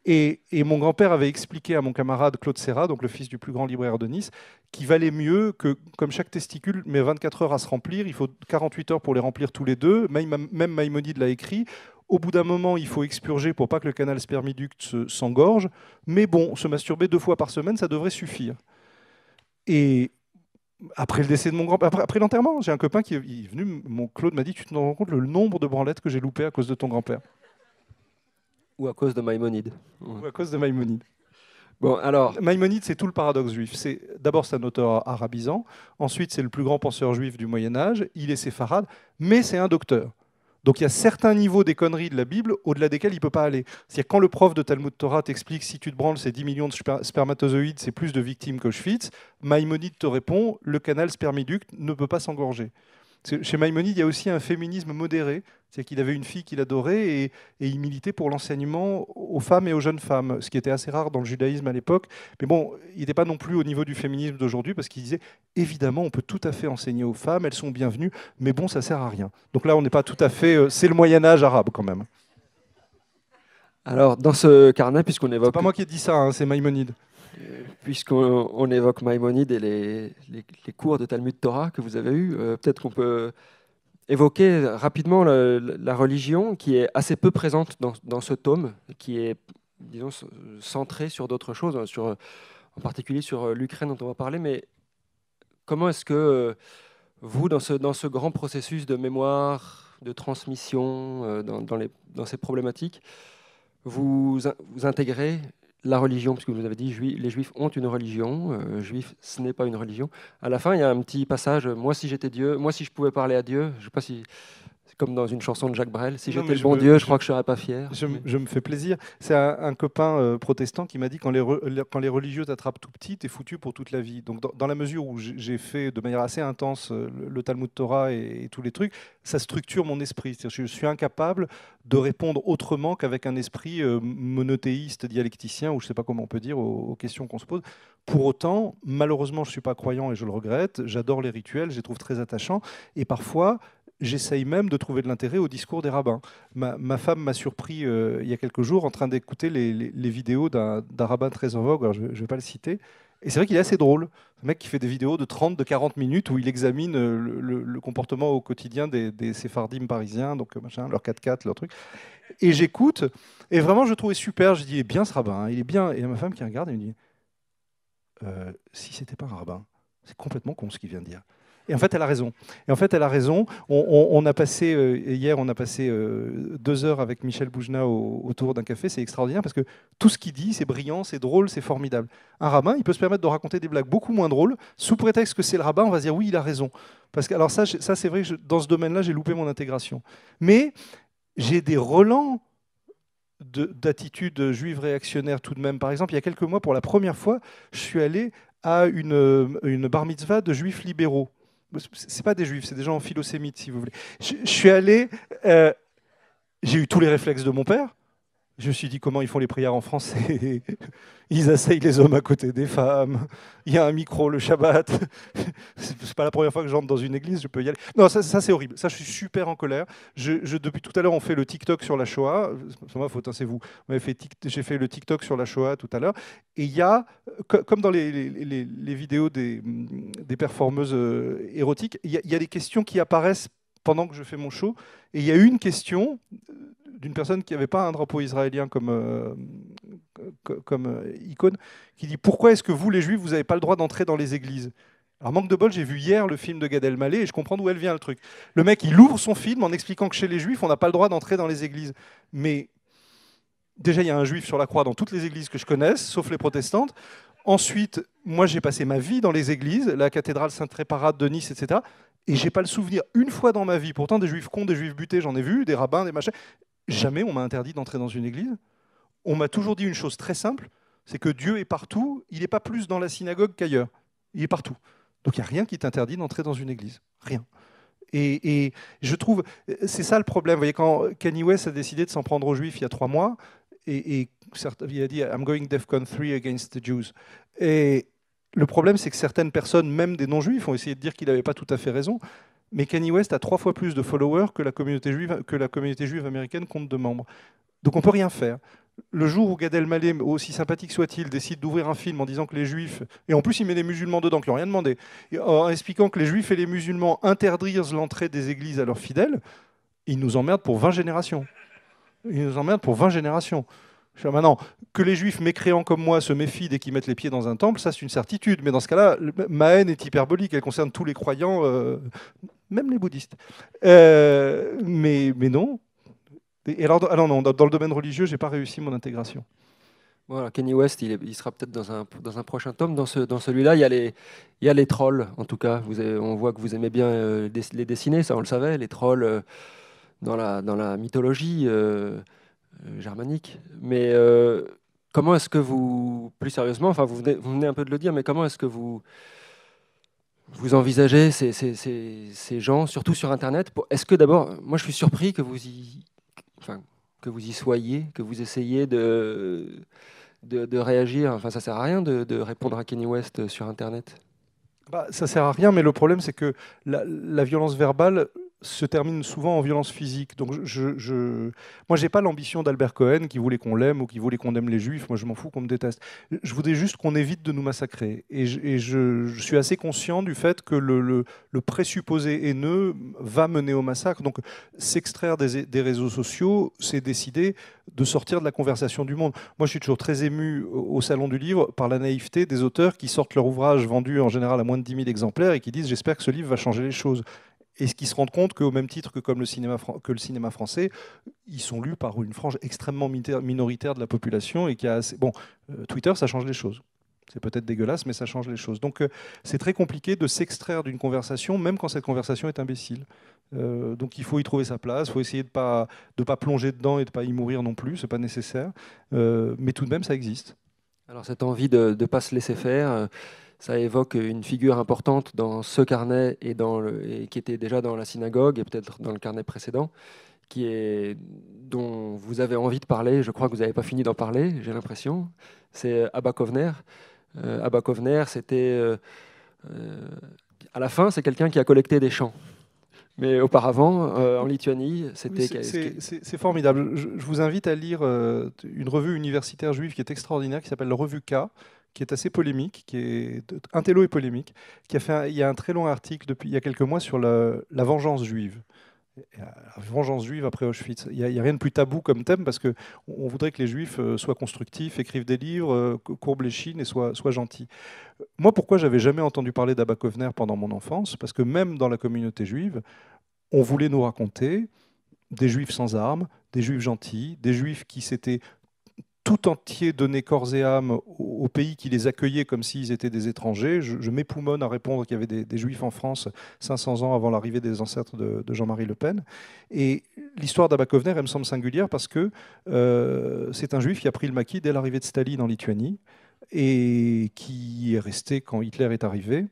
Et, mon grand-père avait expliqué à mon camarade Claude Serra, donc le fils du plus grand libraire de Nice, qu'il valait mieux que, comme chaque testicule met 24 heures à se remplir, il faut 48 heures pour les remplir tous les deux. Même, même Maïmonide l'a écrit. Au bout d'un moment, il faut expurger pour pas que le canal spermiducte s'engorge. Mais bon, se masturber deux fois par semaine, ça devrait suffire. Et après le décès de mon grand père après l'enterrement, j'ai un copain qui est venu, mon Claude m'a dit Tu te rends compte le nombre de branlettes que j'ai loupées à cause de ton grand-père Ou à cause de Maïmonide. Ou à cause de Maïmonide. Bon, alors... Maïmonide, c'est tout le paradoxe juif. C'est d'abord c'est un auteur arabisant, ensuite c'est le plus grand penseur juif du Moyen Âge, il est séfarade, mais c'est un docteur. Donc il y a certains niveaux des conneries de la Bible au-delà desquels il ne peut pas aller. C'est-à-dire quand le prof de Talmud Torah t'explique si tu te branles, c'est 10 millions de spermatozoïdes, c'est plus de victimes qu'Auschwitz, Maïmonide te répond le canal spermiduc ne peut pas s'engorger. Chez Maïmonide, il y a aussi un féminisme modéré c'est qu'il avait une fille qu'il adorait et, il militait pour l'enseignement aux femmes et aux jeunes femmes, ce qui était assez rare dans le judaïsme à l'époque. Mais bon, il n'était pas non plus au niveau du féminisme d'aujourd'hui parce qu'il disait évidemment, on peut tout à fait enseigner aux femmes, elles sont bienvenues, mais bon, ça sert à rien. Donc là, on n'est pas tout à fait. Euh, c'est le Moyen-Âge arabe quand même. Alors, dans ce carnet, puisqu'on évoque. n'est pas moi qui ai dit ça, hein, c'est Maïmonide. Euh, puisqu'on évoque Maïmonide et les, les, cours de Talmud Torah que vous avez eus, euh, peut-être qu'on peut évoquer rapidement la religion qui est assez peu présente dans, ce tome, qui est, disons, centré sur d'autres choses, hein, sur, en particulier sur euh, l'Ukraine dont on va parler, mais comment est-ce que euh, vous, dans ce, dans ce grand processus de mémoire, de transmission, euh, dans, dans, dans ces problématiques, vous, vous intégrez la religion, puisque vous avez dit les juifs ont une religion, Les euh, juif ce n'est pas une religion. À la fin, il y a un petit passage, moi si j'étais Dieu, moi si je pouvais parler à Dieu, je ne sais pas si comme dans une chanson de Jacques Brel. Si j'étais le bon Dieu, je, crois que je serais pas fier. Je, me fais plaisir. C'est un, copain euh, protestant qui m'a dit quand les, quand les religieux t'attrapent tout petit, t'es foutu pour toute la vie. Donc dans, la mesure où j'ai fait de manière assez intense euh, le, Talmud Torah et, tous les trucs, ça structure mon esprit. Je suis incapable de répondre autrement qu'avec un esprit euh, monothéiste, dialecticien, ou je sais pas comment on peut dire aux, questions qu'on se pose. Pour autant, malheureusement, je suis pas croyant et je le regrette. J'adore les rituels, je les trouve très attachants. Et parfois, j'essaye même de trouver de l'intérêt au discours des rabbins. Ma, femme m'a surpris euh, il y a quelques jours en train d'écouter les, vidéos d'un rabbin très en vogue, alors je ne vais pas le citer. Et c'est vrai qu'il est assez drôle, un mec qui fait des vidéos de 30, de 40 minutes où il examine euh, le, comportement au quotidien des, des parisiens, donc euh, machin, leur 4x4, leur truc. Et j'écoute, et vraiment je trouvais super, je dis, est bien ce rabbin, hein, il est bien. Et ma femme qui regarde, elle me dit, euh, si c'était pas un rabbin, c'est complètement con ce qu'il vient de dire. Et en fait, elle a raison. Et en fait, elle a raison. On, a passé, euh, hier, on a passé euh, deux heures avec Michel Boujna autour d'un café. C'est extraordinaire parce que tout ce qu'il dit, c'est brillant, c'est drôle, c'est formidable. Un rabbin, il peut se permettre de raconter des blagues beaucoup moins drôles. Sous prétexte que c'est le rabbin, on va dire oui, il a raison. Parce que, alors, ça, ça c'est vrai que dans ce domaine-là, j'ai loupé mon intégration. Mais j'ai des relents d'attitude juive réactionnaire tout de même. Par exemple, il y a quelques mois, pour la première fois, je suis allé à une, une bar mitzvah de juifs libéraux. Bah, c'est pas des juifs, c'est des gens en si vous voulez. Je, suis allé, euh, j'ai eu tous les réflexes de mon père, je me suis dit comment ils font les prières en français. Ils asseyent les hommes à côté des femmes. Il y a un micro le Shabbat. C'est pas la première fois que j'entre dans une église, je peux y aller. Non, ça, c'est horrible. Ça, je suis super en colère. Je, depuis tout à l'heure, on fait le TikTok sur la Shoah. C'est ma faute, hein, c'est vous. J'ai fait le TikTok sur la Shoah tout à l'heure. Et il y a, comme dans les, vidéos des, des performeuses euh, érotiques, il y a des questions qui apparaissent pendant que je fais mon show. Et il y a eu une question euh, d'une personne qui n'avait pas un drapeau israélien comme, euh, comme euh, icône, qui dit Pourquoi est-ce que vous, les juifs, vous n'avez pas le droit d'entrer dans les églises alors, manque de bol, j'ai vu hier le film de Gad Elmaleh et je comprends d'où elle vient le truc. Le mec, il ouvre son film en expliquant que chez les juifs, on n'a pas le droit d'entrer dans les églises. Mais déjà, il y a un juif sur la croix dans toutes les églises que je connaisse, sauf les protestantes. Ensuite, moi, j'ai passé ma vie dans les églises, la cathédrale Sainte-Réparade de Nice, etc. Et j'ai pas le souvenir, une fois dans ma vie, pourtant des juifs cons, des juifs butés, j'en ai vu, des rabbins, des machins, jamais on m'a interdit d'entrer dans une église. On m'a toujours dit une chose très simple, c'est que Dieu est partout, il n'est pas plus dans la synagogue qu'ailleurs. Il est partout. Donc il n'y a rien qui t'interdit d'entrer dans une église. Rien. Et, je trouve, c'est ça le problème. Vous voyez, quand Kanye West a décidé de s'en prendre aux Juifs il y a trois mois, et, et il a dit I'm going DEFCON 3 against the Jews. Et, le problème, c'est que certaines personnes, même des non-juifs, ont essayé de dire qu'il n'avait pas tout à fait raison. Mais Kanye West a trois fois plus de followers que la communauté juive, américaine compte de membres. Donc on peut rien faire. Le jour où Gad Elmaleh, aussi sympathique soit-il, décide d'ouvrir un film en disant que les juifs, et en plus il met les musulmans dedans, qui n'ont rien demandé, en expliquant que les juifs et les musulmans interdisent l'entrée des églises à leurs fidèles, ils nous emmerdent pour 20 générations. Ils nous emmerdent pour 20 générations. Maintenant, que les juifs mécréants comme moi se méfient dès qu'ils mettent les pieds dans un temple, ça c'est une certitude. Mais dans ce cas-là, ma haine est hyperbolique, elle concerne tous les croyants, euh, même les bouddhistes. Euh, mais, mais non. alors, ah non, dans le domaine religieux, j'ai pas réussi mon intégration. Kenny West, il, sera peut-être dans un, dans un, prochain tome. Dans, ce, dans celui-là, il, y a les, il y a les trolls, en tout cas. Vous on voit que vous aimez bien euh, les dessiner, ça on le savait, les trolls dans, la, dans la mythologie. Euh, germanique. Mais euh, comment est-ce que vous, plus sérieusement, enfin vous venez, un peu de le dire, mais comment est-ce que vous, vous envisagez ces, gens, surtout sur Internet Est-ce que d'abord, moi je suis surpris que vous y, enfin, que vous y soyez, que vous essayez de, de, réagir. Enfin, ça sert à rien de, répondre à Kenny West euh, sur Internet. Bah, ça sert à rien, mais le problème, c'est que la, violence verbale, se termine souvent en violence physique. Donc, je, n'ai moi, j'ai pas l'ambition d'Albert Cohen qui voulait qu'on l'aime ou qui voulait qu'on aime les Juifs. Moi, je m'en fous qu'on me déteste. Je voudrais juste qu'on évite de nous massacrer. Et, je, suis assez conscient du fait que le, présupposé haineux va mener au massacre. Donc, s'extraire des, des, réseaux sociaux, c'est décider de sortir de la conversation du monde. Moi, je suis toujours très ému au Salon du Livre par la naïveté des auteurs qui sortent leur ouvrage vendu en général à moins de 10 000 exemplaires et qui disent j'espère que ce livre va changer les choses et qui se rendent compte qu'au même titre que, comme le cinéma, que le cinéma français, ils sont lus par une frange extrêmement minoritaire de la population et qui a Bon, euh, Twitter, ça change les choses. C'est peut-être dégueulasse, mais ça change les choses. Donc euh, c'est très compliqué de s'extraire d'une conversation, même quand cette conversation est imbécile. Euh, donc il faut y trouver sa place, il faut essayer de ne pas, de pas plonger dedans et de ne pas y mourir non plus, ce n'est pas nécessaire. mais tout de même, ça existe. Alors cette envie de ne pas se laisser faire, ça évoque une figure importante dans ce carnet et, dans le, qui était déjà dans la synagogue et peut-être dans le carnet précédent, qui est, dont vous avez envie de parler. Je crois que vous n'avez pas fini d'en parler, j'ai l'impression. C'est euh, Abba Kovner. Euh, Abba Kovner, c'était. Euh, à la fin, c'est quelqu'un qui a collecté des chants. Mais auparavant, en Lituanie, c'était. c'est formidable. Je, vous invite à lire une revue universitaire juive qui est extraordinaire, qui s'appelle Revue K, qui est assez polémique, qui est un télo et polémique, qui a fait un, il y a un très long article depuis il y a quelques mois sur la, vengeance juive. Euh, la vengeance juive après Auschwitz. Il n'y a, rien de plus tabou comme thème parce qu'on on voudrait que les juifs euh, soient constructifs, écrivent des livres, euh, courbent les chines et soient, soient gentils. Moi, pourquoi j'avais jamais entendu parler d'Abba Kovner pendant mon enfance Parce que même dans la communauté juive, on voulait nous raconter des juifs sans armes, des juifs gentils, des juifs qui s'étaient tout entier donné corps et âme aux, pays qui les accueillait comme s'ils étaient des étrangers. Je, m'époumonne à répondre qu'il y avait des, Juifs en France 500 ans avant l'arrivée des ancêtres de, Jean-Marie Le Pen. Et l'histoire d'Abakovner, elle me semble singulière parce que euh, c'est un Juif qui a pris le maquis dès l'arrivée de Staline en Lituanie et qui est resté quand Hitler est arrivé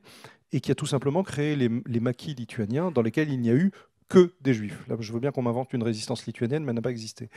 et qui a tout simplement créé les, maquis lituaniens dans lesquels il n'y a eu que des juifs. Là, je veux bien qu'on m'invente une résistance lituanienne, mais elle n'a pas existé.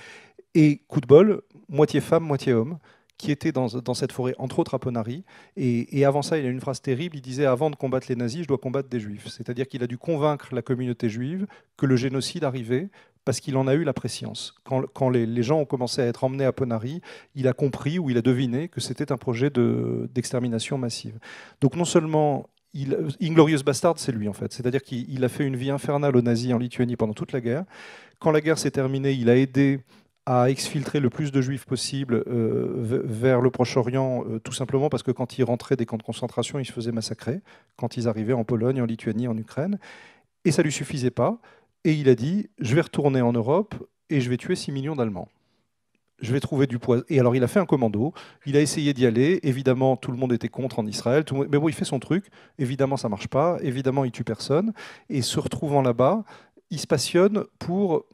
Et coup de bol, moitié femme, moitié homme, qui était dans, dans cette forêt, entre autres à Ponary, Et, et, avant ça, il a une phrase terrible, il disait, avant de combattre les nazis, je dois combattre des juifs. C'est-à-dire qu'il a dû convaincre la communauté juive que le génocide arrivait parce qu'il en a eu la préscience. Quand, quand les, les, gens ont commencé à être emmenés à Ponary, il a compris ou il a deviné que c'était un projet d'extermination massive. Donc non seulement il, Inglorious Bastard, c'est lui en fait. C'est-à-dire qu'il a fait une vie infernale aux nazis en Lituanie pendant toute la guerre. Quand la guerre s'est terminée, il a aidé à exfiltrer le plus de juifs possible euh, vers le Proche-Orient, euh, tout simplement parce que quand ils rentraient des camps de concentration, ils se faisaient massacrer, quand ils arrivaient en Pologne, en Lituanie, en Ukraine. Et ça ne lui suffisait pas. Et il a dit, je vais retourner en Europe et je vais tuer 6 millions d'Allemands. Je vais trouver du poison. Et alors il a fait un commando, il a essayé d'y aller, évidemment tout le monde était contre en Israël, mais bon il fait son truc, évidemment ça ne marche pas, évidemment il tue personne, et se retrouvant là-bas, il se passionne pour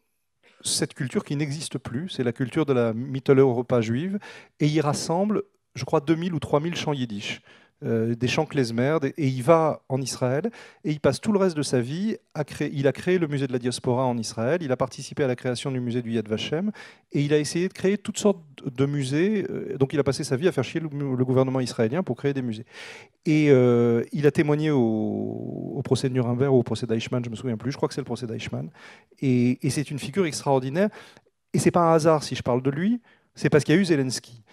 cette culture qui n'existe plus, c'est la culture de la Mitteleuropa juive, et il rassemble, je crois, 2000 ou 3000 chants yiddish. Euh, des chants klezmer, et il va en Israël, et il passe tout le reste de sa vie à créer. Il a créé le musée de la diaspora en Israël, il a participé à la création du musée du Yad Vashem, et il a essayé de créer toutes sortes de musées. Euh, donc il a passé sa vie à faire chier le, gouvernement israélien pour créer des musées. Et euh, il a témoigné au, procès de Nuremberg ou au procès d'Eichmann, je me souviens plus, je crois que c'est le procès d'Eichmann. Et, et c'est une figure extraordinaire. Et c'est pas un hasard si je parle de lui, c'est parce qu'il y a eu Zelensky.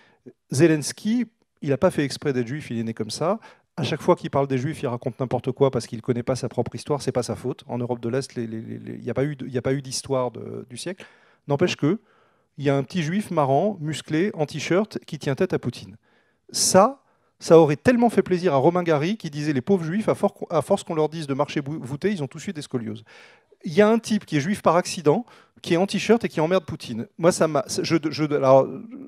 Zelensky, il n'a pas fait exprès d'être juif, il est né comme ça. À chaque fois qu'il parle des juifs, il raconte n'importe quoi parce qu'il ne connaît pas sa propre histoire, c'est pas sa faute. En Europe de l'Est, il n'y a pas eu d'histoire du siècle. N'empêche que, il y a un petit juif marrant, musclé, en t-shirt, qui tient tête à Poutine. Ça, ça aurait tellement fait plaisir à Romain Gary qui disait les pauvres juifs, à, force qu'on leur dise de marcher voûté, ils ont de suite des scolioses. Il y a un type qui est juif par accident, qui est en t-shirt et qui emmerde Poutine. Moi, ça m'a. Je,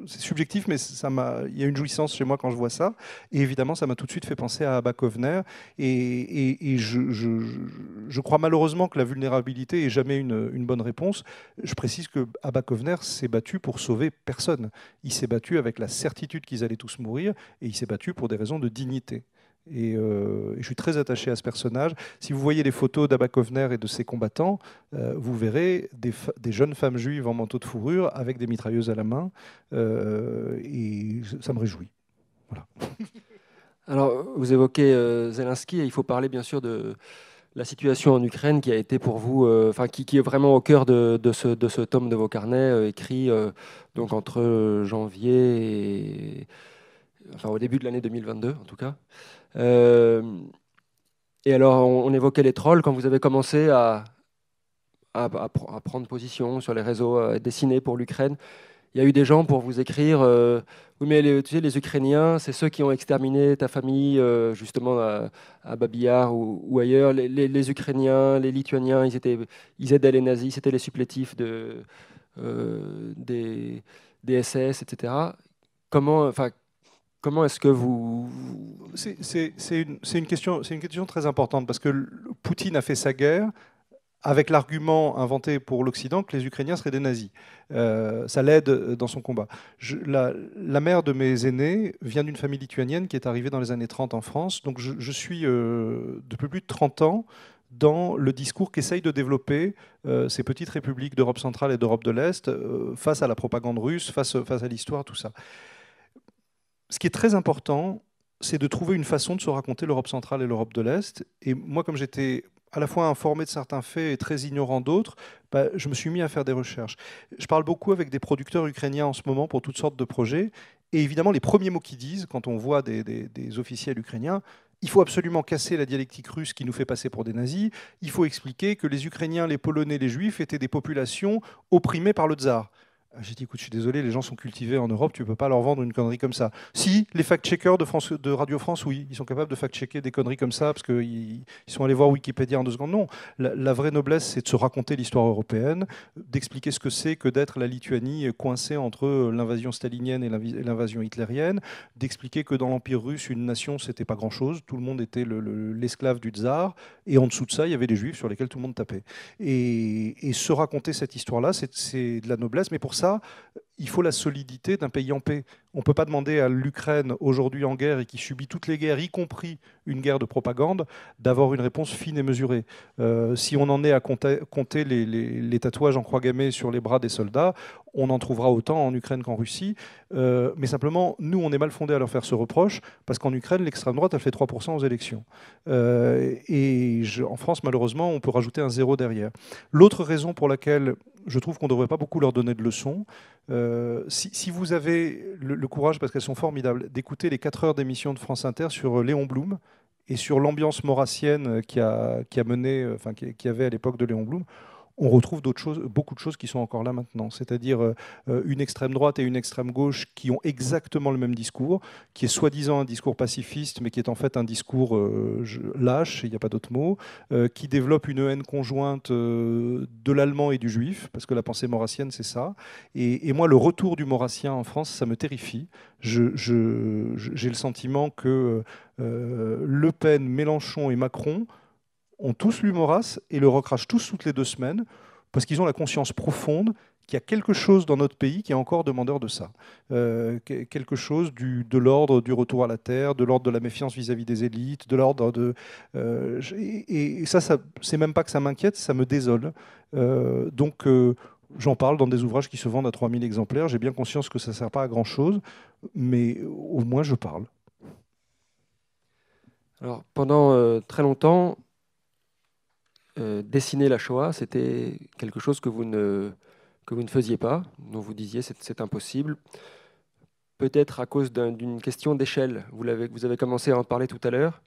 c'est subjectif, mais ça m'a. Il y a une jouissance chez moi quand je vois ça. Et évidemment, ça m'a tout de suite fait penser à Bakovner. Et, et, je, crois malheureusement que la vulnérabilité est jamais une, bonne réponse. Je précise que Kovner s'est battu pour sauver personne. Il s'est battu avec la certitude qu'ils allaient tous mourir, et il s'est battu pour des raisons de dignité. Euh, et, je suis très attaché à ce personnage. Si vous voyez les photos d'Abakovner et de ses combattants, euh, vous verrez des, jeunes femmes juives en manteau de fourrure avec des mitrailleuses à la main. Euh, et ça me réjouit. Voilà. Alors, vous évoquez Zelensky et il faut parler bien sûr de la situation en Ukraine qui a été pour vous, enfin qui, est vraiment au cœur de, ce, de ce, tome de vos carnets écrit donc entre janvier et enfin au début de l'année 2022 en tout cas. Euh, et alors, on, évoquait les trolls quand vous avez commencé à, à, prendre position sur les réseaux, à euh, dessiner pour l'Ukraine. Il y a eu des gens pour vous écrire euh, Oui, mais les, tu sais, les Ukrainiens, c'est ceux qui ont exterminé ta famille, justement à, à Babillard ou, ailleurs. Les, Ukrainiens, les Lituaniens, ils, étaient, ils aidaient les nazis, c'était les supplétifs de, des, des, SS, etc. Comment, enfin, Comment est-ce que vous... C'est une, une, question, une question très importante parce que Poutine a fait sa guerre avec l'argument inventé pour l'Occident que les Ukrainiens seraient des nazis. Euh, ça l'aide dans son combat. la, mère de mes aînés vient d'une famille lituanienne qui est arrivée dans les années 30 en France. Donc je, suis euh, depuis plus de 30 ans dans le discours qu'essayent de développer euh, ces petites républiques d'Europe centrale et d'Europe de l'Est face à la propagande russe, face, face à l'histoire, tout ça ce qui est très important, c'est de trouver une façon de se raconter l'Europe centrale et l'Europe de l'Est. Et moi, comme j'étais à la fois informé de certains faits et très ignorant d'autres, bah, je me suis mis à faire des recherches. Je parle beaucoup avec des producteurs ukrainiens en ce moment pour toutes sortes de projets. Et évidemment, les premiers mots qu'ils disent quand on voit des, des officiels ukrainiens, il faut absolument casser la dialectique russe qui nous fait passer pour des nazis. Il faut expliquer que les Ukrainiens, les Polonais, les Juifs étaient des populations opprimées par le tsar. Ah, j'ai dit, écoute, je suis désolé, les gens sont cultivés en Europe, tu ne peux pas leur vendre une connerie comme ça. Si, les fact-checkers de, France, de Radio France, oui, ils sont capables de fact-checker des conneries comme ça, parce qu'ils sont allés voir Wikipédia en deux secondes. Non, la, vraie noblesse, c'est de se raconter l'histoire européenne, d'expliquer ce que c'est que d'être la Lituanie coincée entre l'invasion stalinienne et l'invasion hitlérienne, d'expliquer que dans l'Empire russe, une nation, c'était pas grand-chose, tout le monde était l'esclave du tsar, et en dessous de ça, il y avait des juifs sur lesquels tout le monde tapait. Et, et se raconter cette histoire-là, c'est de la noblesse, mais pour ça, il faut la solidité d'un pays en paix. On ne peut pas demander à l'Ukraine, aujourd'hui en guerre et qui subit toutes les guerres, y compris une guerre de propagande, d'avoir une réponse fine et mesurée. Euh, si on en est à compter, les, tatouages en croix gammée sur les bras des soldats, on en trouvera autant en Ukraine qu'en Russie. Euh, mais simplement, nous, on est mal fondé à leur faire ce reproche, parce qu'en Ukraine, l'extrême droite a fait 3% aux élections. Euh, et en France, malheureusement, on peut rajouter un zéro derrière. L'autre raison pour laquelle je trouve qu'on ne devrait pas beaucoup leur donner de leçons. Euh, si, vous avez le, courage, parce qu'elles sont formidables, d'écouter les 4 heures d'émission de France Inter sur euh, Léon Blum et sur l'ambiance maurassienne qui a, mené, euh, enfin, avait à l'époque de Léon Blum, on retrouve d'autres choses, beaucoup de choses qui sont encore là maintenant. C'est-à-dire euh, euh, une extrême droite et une extrême gauche qui ont exactement le même discours, qui est soi-disant un discours pacifiste, mais qui est en fait un discours euh, lâche, il n'y a pas d'autre mot, qui développe une haine conjointe de l'allemand et du juif, parce que la pensée maurassienne, c'est ça. Et, moi, le retour du maurassien en France, ça me terrifie. J'ai le sentiment que Le Pen, Mélenchon et Macron ont tous lu et le recrachent tous toutes les deux semaines parce qu'ils ont la conscience profonde qu'il y a quelque chose dans notre pays qui est encore demandeur de ça. Euh, quelque chose du, de l'ordre du retour à la terre, de l'ordre de la méfiance vis-à-vis des élites, de l'ordre de... Euh, et, ça, ça c'est même pas que ça m'inquiète, ça me désole. Euh, donc j'en parle dans des ouvrages qui se vendent à 3000 exemplaires. J'ai bien conscience que ça ne sert pas à grand-chose, mais au moins je parle. Alors pendant très longtemps, euh, dessiner la Shoah, c'était quelque chose que vous ne, que vous ne faisiez pas, dont vous disiez c'est impossible. Peut-être à cause d'une question d'échelle. Vous, vous avez commencé à en parler tout à l'heure.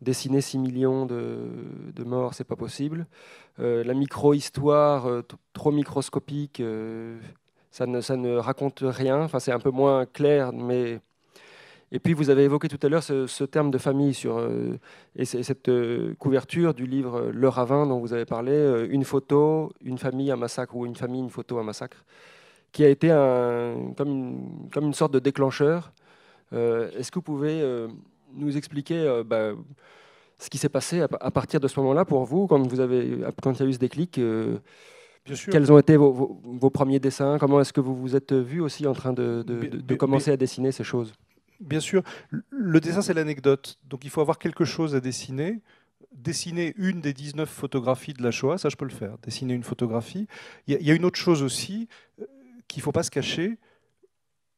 Dessiner 6 millions de, de morts, c'est pas possible. Euh, la micro-histoire, euh, trop microscopique, ça ne, ça, ne, raconte rien. Enfin, c'est un peu moins clair, mais et puis vous avez évoqué tout à l'heure ce, terme de famille sur, euh, et cette euh, couverture du livre euh, Le Ravin dont vous avez parlé, Une photo, une famille, un massacre, ou Une famille, une photo, un massacre, qui a été un, comme, une, sorte de déclencheur. Est-ce que vous pouvez nous expliquer bah, ce qui s'est passé à, partir de ce moment-là pour vous, quand, vous avez, quand il y a eu ce déclic Quels ont été vos, premiers dessins Comment est-ce que vous vous êtes vu aussi en train de, commencer à dessiner ces choses bien sûr, le dessin, c'est l'anecdote. Donc il faut avoir quelque chose à dessiner. Dessiner une des 19 photographies de la Shoah, ça je peux le faire. Dessiner une photographie. Il y, a une autre chose aussi euh, qu'il ne faut pas se cacher,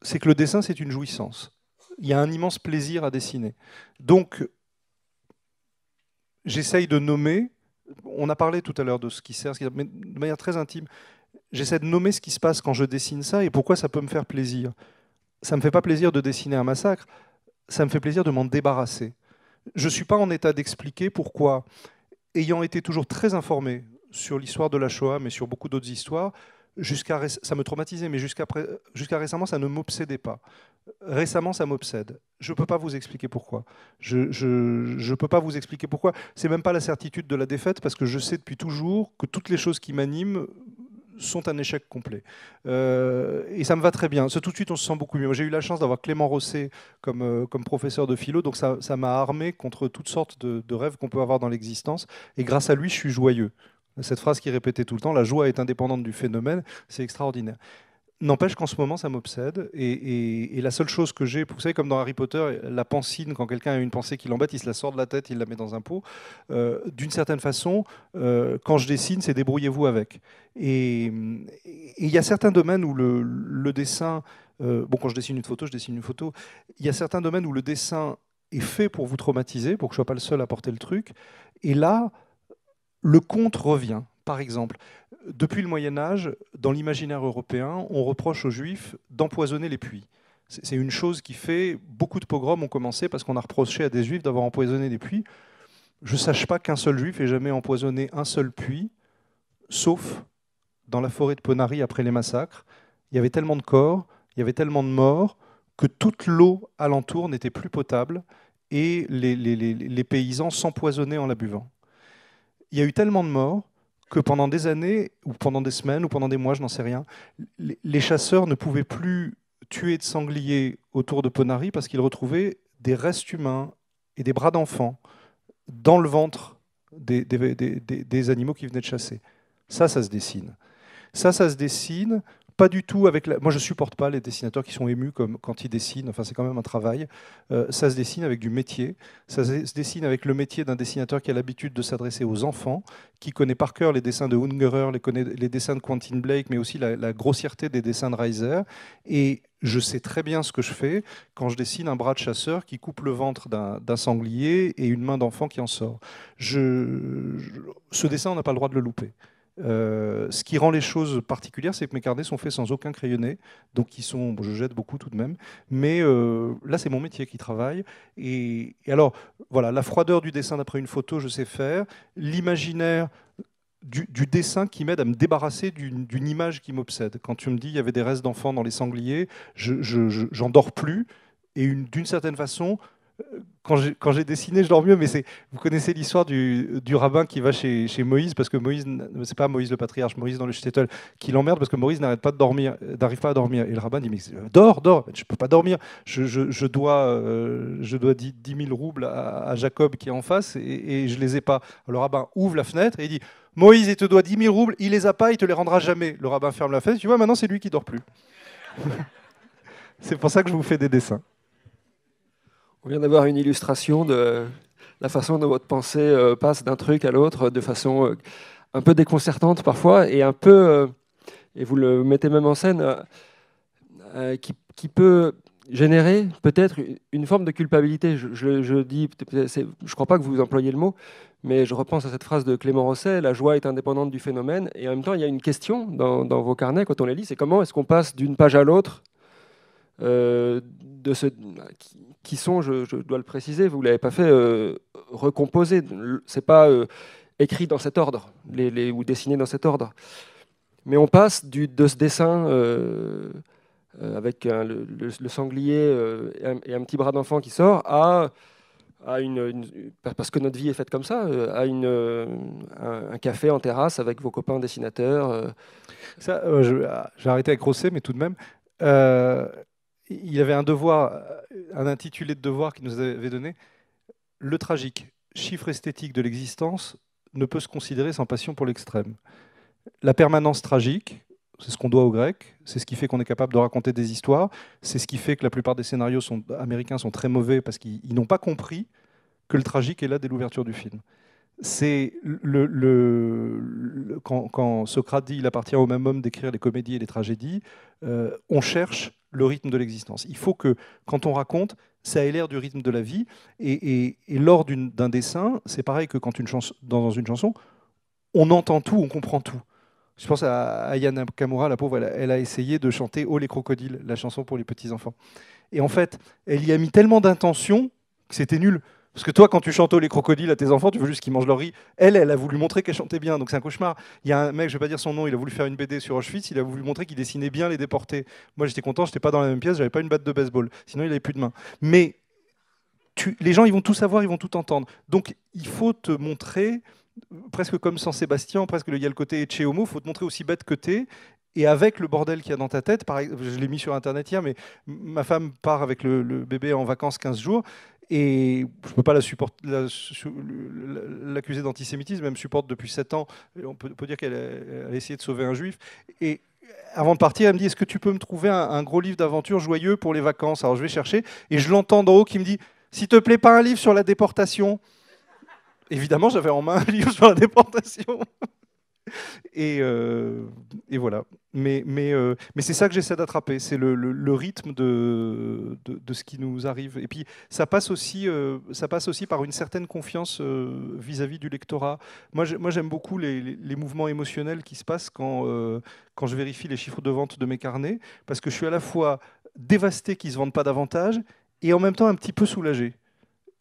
c'est que le dessin, c'est une jouissance. Il y a un immense plaisir à dessiner. Donc, j'essaye de nommer, on a parlé tout à l'heure de ce qui sert, de manière très intime, j'essaie de nommer ce qui se passe quand je dessine ça et pourquoi ça peut me faire plaisir ça ne me fait pas plaisir de dessiner un massacre, ça me fait plaisir de m'en débarrasser. Je ne suis pas en état d'expliquer pourquoi, ayant été toujours très informé sur l'histoire de la Shoah, mais sur beaucoup d'autres histoires, ça me traumatisait, mais jusqu'à récemment, ça ne m'obsédait pas. Récemment, ça m'obsède. Je ne peux pas vous expliquer pourquoi. Je ne peux pas vous expliquer pourquoi. C'est même pas la certitude de la défaite, parce que je sais depuis toujours que toutes les choses qui m'animent sont un échec complet. Euh, et ça me va très bien. Tout de suite, on se sent beaucoup mieux. J'ai eu la chance d'avoir Clément Rosset comme, euh, comme professeur de philo, donc ça m'a armé contre toutes sortes de, de rêves qu'on peut avoir dans l'existence. Et grâce à lui, je suis joyeux. Cette phrase qui répétait tout le temps, la joie est indépendante du phénomène, c'est extraordinaire. N'empêche qu'en ce moment, ça m'obsède. Et, la seule chose que j'ai, vous savez, comme dans Harry Potter, la pensine, quand quelqu'un a une pensée qui l'embête, il se la sort de la tête, il la met dans un pot. Euh, d'une certaine façon, euh, quand je dessine, c'est débrouillez-vous avec. Et il y a certains domaines où le, dessin. Euh, bon, quand je dessine une photo, je dessine une photo. Il y a certains domaines où le dessin est fait pour vous traumatiser, pour que je ne sois pas le seul à porter le truc. Et là, le conte revient. Par exemple, depuis le Moyen Âge, dans l'imaginaire européen, on reproche aux Juifs d'empoisonner les puits. C'est une chose qui fait beaucoup de pogroms ont commencé parce qu'on a reproché à des Juifs d'avoir empoisonné des puits. Je ne sache pas qu'un seul Juif ait jamais empoisonné un seul puits, sauf dans la forêt de Ponary, après les massacres. Il y avait tellement de corps, il y avait tellement de morts que toute l'eau alentour n'était plus potable et les paysans s'empoisonnaient en la buvant. Il y a eu tellement de morts que pendant des années, ou pendant des semaines, ou pendant des mois, je n'en sais rien, les chasseurs ne pouvaient plus tuer de sangliers autour de Ponari parce qu'ils retrouvaient des restes humains et des bras d'enfants dans le ventre des, animaux qui venaient de chasser. Ça, ça se dessine. Ça, ça se dessine pas du tout avec. La... Moi, je supporte pas les dessinateurs qui sont émus comme quand ils dessinent. Enfin, c'est quand même un travail. Euh, ça se dessine avec du métier. Ça se dessine avec le métier d'un dessinateur qui a l'habitude de s'adresser aux enfants, qui connaît par cœur les dessins de Ungerer, les, connaît... les dessins de Quentin Blake, mais aussi la, grossièreté des dessins de Reiser. Et je sais très bien ce que je fais quand je dessine un bras de chasseur qui coupe le ventre d'un sanglier et une main d'enfant qui en sort. Je... ce dessin, on n'a pas le droit de le louper. Euh, ce qui rend les choses particulières, c'est que mes carnets sont faits sans aucun crayonné, donc ils sont, je jette beaucoup tout de même, mais euh, là c'est mon métier qui travaille. Et, alors, voilà, la froideur du dessin d'après une photo, je sais faire, l'imaginaire du, dessin qui m'aide à me débarrasser d'une image qui m'obsède. Quand tu me dis il y avait des restes d'enfants dans les sangliers, je, dors plus, et d'une certaine façon, quand j'ai dessiné, je dors mieux, mais vous connaissez l'histoire du, rabbin qui va chez, Moïse, parce que Moïse, c'est pas Moïse le patriarche, Moïse dans le shtetl, qui l'emmerde parce que Moïse pas dormir, n'arrive pas à dormir. Et le rabbin dit, mais euh, dors, dors, je peux pas dormir, je, je dois, je dois 10, euh, 000 roubles à, Jacob qui est en face, et, et je les ai pas. le rabbin ouvre la fenêtre et il dit, Moïse, il te doit 10 000 roubles, il les a pas, il te les rendra jamais. Le rabbin ferme la fenêtre, tu vois, maintenant c'est lui qui dort plus. c'est pour ça que je vous fais des dessins. On vient d'avoir une illustration de la façon dont votre pensée euh, passe d'un truc à l'autre de façon euh, un peu déconcertante parfois et un peu, euh, et vous le mettez même en scène, qui, peut générer peut-être une forme de culpabilité. Je, je, dis, je crois pas que vous employiez le mot, mais je repense à cette phrase de Clément Rosset la joie est indépendante du phénomène. Et en même temps, il y a une question dans, dans vos carnets quand on les lit, c'est comment est-ce qu'on passe d'une page à l'autre euh, de ce, qui sont, je, dois le préciser, vous ne l'avez pas fait, recomposer euh, recomposés. Ce n'est pas euh, écrit dans cet ordre les, ou dessiné dans cet ordre. Mais on passe du, de ce dessin avec le, sanglier et un, petit bras d'enfant qui sort à, à une, parce que notre vie est faite comme ça, à une, un, café en terrasse avec vos copains dessinateurs. Ça, j'ai arrêté à Rosset, mais tout de même, il avait un devoir, euh, un intitulé de devoir qu'il nous avait donné Le tragique, chiffre esthétique de l'existence, ne peut se considérer sans passion pour l'extrême. La permanence tragique, c'est ce qu'on doit aux Grecs, c'est ce qui fait qu'on est capable de raconter des histoires, c'est ce qui fait que la plupart des scénarios sont, américains sont très mauvais parce qu'ils n'ont pas compris que le tragique est là dès l'ouverture du film. C'est le, quand, Socrate dit il appartient au même homme d'écrire les comédies et les tragédies, euh, on cherche le rythme de l'existence. Il faut que, quand on raconte, ça ait l'air du rythme de la vie. Et, lors d'un dessin, c'est pareil que quand une chanson, dans une chanson, on entend tout, on comprend tout. Je pense à Yann Kamura. la pauvre, elle elle a, essayé de chanter Oh les crocodiles, la chanson pour les petits enfants. Et en fait, elle y a mis tellement d'intention que c'était nul. Parce que toi, quand tu chantes les crocodiles à tes enfants, tu veux juste qu'ils mangent leur riz. Elle, elle a voulu montrer qu'elle chantait bien, donc c'est un cauchemar. Il y a un mec, je vais pas dire son nom, il a voulu faire une BD sur Auschwitz, il a voulu montrer qu'il dessinait bien les déportés. Moi, j'étais content, j'étais pas dans la même pièce, j'avais pas une batte de baseball, sinon il avait plus de main. Mais tu, les gens, ils vont tout savoir, ils vont tout entendre. Donc, il faut te montrer presque comme sans Sébastien, presque le y a le côté chez homo, faut te montrer aussi bête que t'es. Et avec le bordel qu'il y a dans ta tête, je l'ai mis sur Internet hier, mais ma femme part avec le, le bébé en vacances 15 jours, et je ne peux pas l'accuser d'antisémitisme, elle me supporte depuis 7 ans. On peut, dire qu'elle a, essayé de sauver un juif. Et avant de partir, elle me dit, est-ce que tu peux me trouver un, un gros livre d'aventure joyeux pour les vacances Alors je vais chercher, et je l'entends d'en haut qui me dit, s'il te plaît, pas un livre sur la déportation. Évidemment, j'avais en main un livre sur la déportation. Euh, et, voilà. Euh, mais, c'est ça que j'essaie d'attraper, c'est le, rythme de, ce qui nous arrive. Et puis ça passe aussi, euh, par une certaine confiance vis-à-vis du lectorat. Moi, j'aime beaucoup les, mouvements émotionnels qui se passent quand, quand je vérifie les chiffres de vente de mes carnets, parce que je suis à la fois dévasté qu'ils ne se vendent pas davantage et en même temps un petit peu soulagé.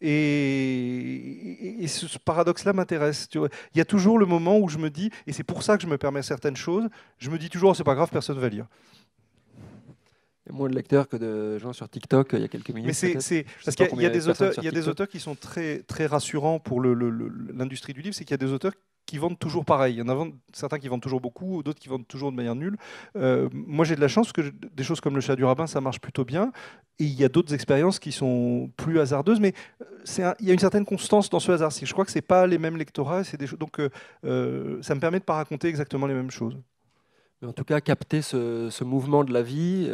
Et, ce paradoxe-là m'intéresse. Il y a toujours le moment où je me dis, et c'est pour ça que je me permets certaines choses, je me dis toujours, oh, c'est pas grave, personne ne va lire. Il y a moins de lecteurs que de gens sur TikTok euh, il y a quelques minutes. c'est parce qu'il y, des auteurs, il y a des auteurs qui sont très très rassurants pour l'industrie du livre, c'est qu'il y a des auteurs qui vendent toujours pareil. Il y en a certains qui vendent toujours beaucoup, d'autres qui vendent toujours de manière nulle. Euh, moi, j'ai de la chance que des choses comme le chat du rabbin, ça marche plutôt bien. Et il y a d'autres expériences qui sont plus hasardeuses, mais euh, il y a une certaine constance dans ce hasard. Je crois que c'est pas les mêmes lectorats, c'est des donc euh, ça me permet de pas raconter exactement les mêmes choses. Mais en tout cas, capter ce, mouvement de la vie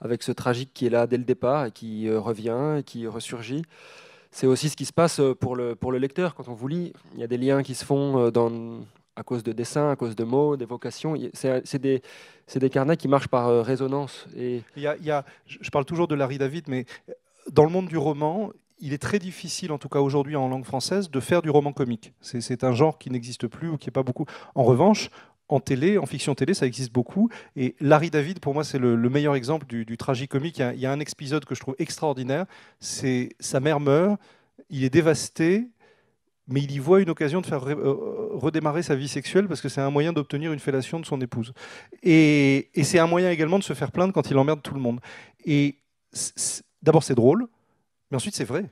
avec ce tragique qui est là dès le départ et qui revient et qui ressurgit c'est aussi ce qui se passe euh, pour le, pour le lecteur quand on vous lit. Il y a des liens qui se font euh, à cause de dessins, à cause de mots, d'évocations, vocations. C'est des, des, carnets qui marchent par euh, résonance. Et... je parle toujours de Larry David, mais dans le monde du roman, il est très difficile, en tout cas aujourd'hui en langue française, de faire du roman comique. C'est un genre qui n'existe plus ou qui n'est pas beaucoup. En revanche, en télé, en fiction télé, ça existe beaucoup. Et Larry David, pour moi, c'est le, meilleur exemple du, du comique Il y, a, un épisode que je trouve extraordinaire. C'est sa mère meurt, il est dévasté, mais il y voit une occasion de faire euh, redémarrer sa vie sexuelle parce que c'est un moyen d'obtenir une fellation de son épouse. et c'est un moyen également de se faire plaindre quand il emmerde tout le monde. Et d'abord, c'est drôle, mais ensuite, c'est vrai.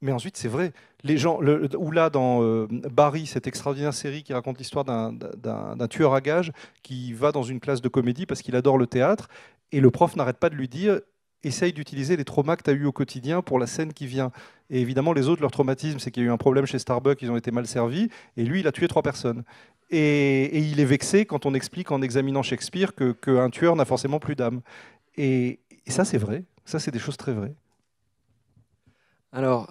Mais ensuite, c'est vrai. Les gens, ou là, dans euh, Barry, cette extraordinaire série qui raconte l'histoire d'un tueur à gages qui va dans une classe de comédie parce qu'il adore le théâtre, et le prof n'arrête pas de lui dire essaye d'utiliser les traumas que tu as eu au quotidien pour la scène qui vient. Et évidemment, les autres, leur traumatisme, c'est qu'il y a eu un problème chez Starbucks, ils ont été mal servis, et lui, il a tué trois personnes. Et, et il est vexé quand on explique en examinant Shakespeare qu'un tueur n'a forcément plus d'âme. Et, et ça, c'est vrai. Ça, c'est des choses très vraies. Alors,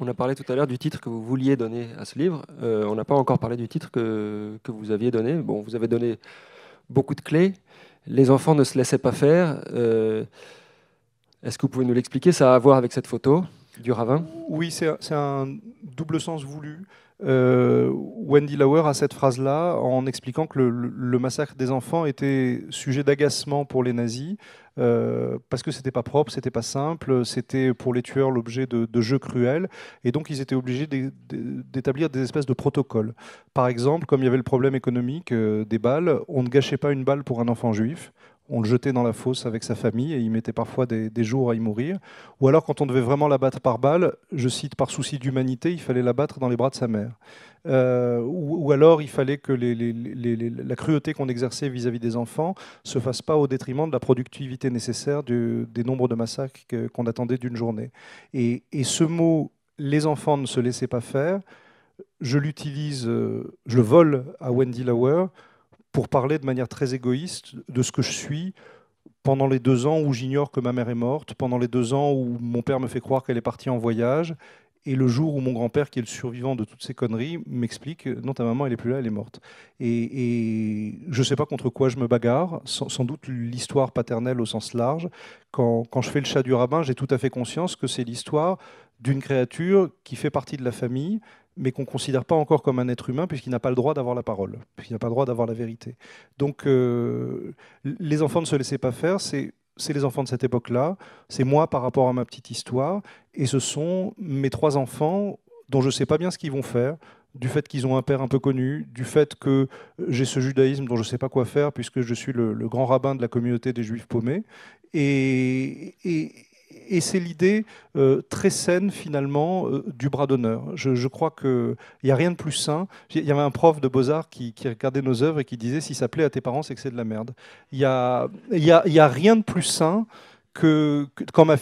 on a parlé tout à l'heure du titre que vous vouliez donner à ce livre. Euh, on n'a pas encore parlé du titre que, vous aviez donné. Bon, vous avez donné beaucoup de clés. Les enfants ne se laissaient pas faire. Euh, est-ce que vous pouvez nous l'expliquer Ça a à voir avec cette photo du ravin Oui, c'est un double sens voulu. Euh, Wendy Lauer a cette phrase-là en expliquant que le, massacre des enfants était sujet d'agacement pour les nazis euh, parce que c'était pas propre, c'était pas simple, c'était pour les tueurs l'objet de, jeux cruels et donc ils étaient obligés d'établir des espèces de protocoles. Par exemple, comme il y avait le problème économique euh, des balles, on ne gâchait pas une balle pour un enfant juif, on le jetait dans la fosse avec sa famille et il mettait parfois des, jours à y mourir. Ou alors, quand on devait vraiment l'abattre par balle, je cite, par souci d'humanité, il fallait l'abattre dans les bras de sa mère. Euh, ou, alors, il fallait que la cruauté qu'on exerçait vis-à-vis des enfants se fasse pas au détriment de la productivité nécessaire des nombres de massacres qu'on attendait d'une journée. Et, et ce mot, les enfants ne se laissaient pas faire, je l'utilise, euh, je le vole à Wendy Lauer pour parler de manière très égoïste de ce que je suis pendant les deux ans où j'ignore que ma mère est morte, pendant les deux ans où mon père me fait croire qu'elle est partie en voyage, et le jour où mon grand-père, qui est le survivant de toutes ces conneries, m'explique non, ta maman, elle est plus là, elle est morte. Et, je ne sais pas contre quoi je me bagarre, sans, doute l'histoire paternelle au sens large. quand, je fais le chat du rabbin, j'ai tout à fait conscience que c'est l'histoire d'une créature qui fait partie de la famille mais qu'on ne considère pas encore comme un être humain puisqu'il n'a pas le droit d'avoir la parole, puisqu'il n'a pas le droit d'avoir la vérité. Donc euh, les enfants ne se laissaient pas faire, c'est les enfants de cette époque-là, c'est moi par rapport à ma petite histoire, et ce sont mes trois enfants dont je ne sais pas bien ce qu'ils vont faire, du fait qu'ils ont un père un peu connu, du fait que j'ai ce judaïsme dont je ne sais pas quoi faire puisque je suis le, le, grand rabbin de la communauté des juifs paumés. Et, et, et c'est l'idée euh, très saine finalement euh, du bras d'honneur. Je, je, crois qu'il n'y a rien de plus sain. Il y avait un prof de Beaux-Arts qui, regardait nos œuvres et qui disait si ça plaît à tes parents, c'est que c'est de la merde. Il n'y a, y a, rien de plus sain que, quand, ma,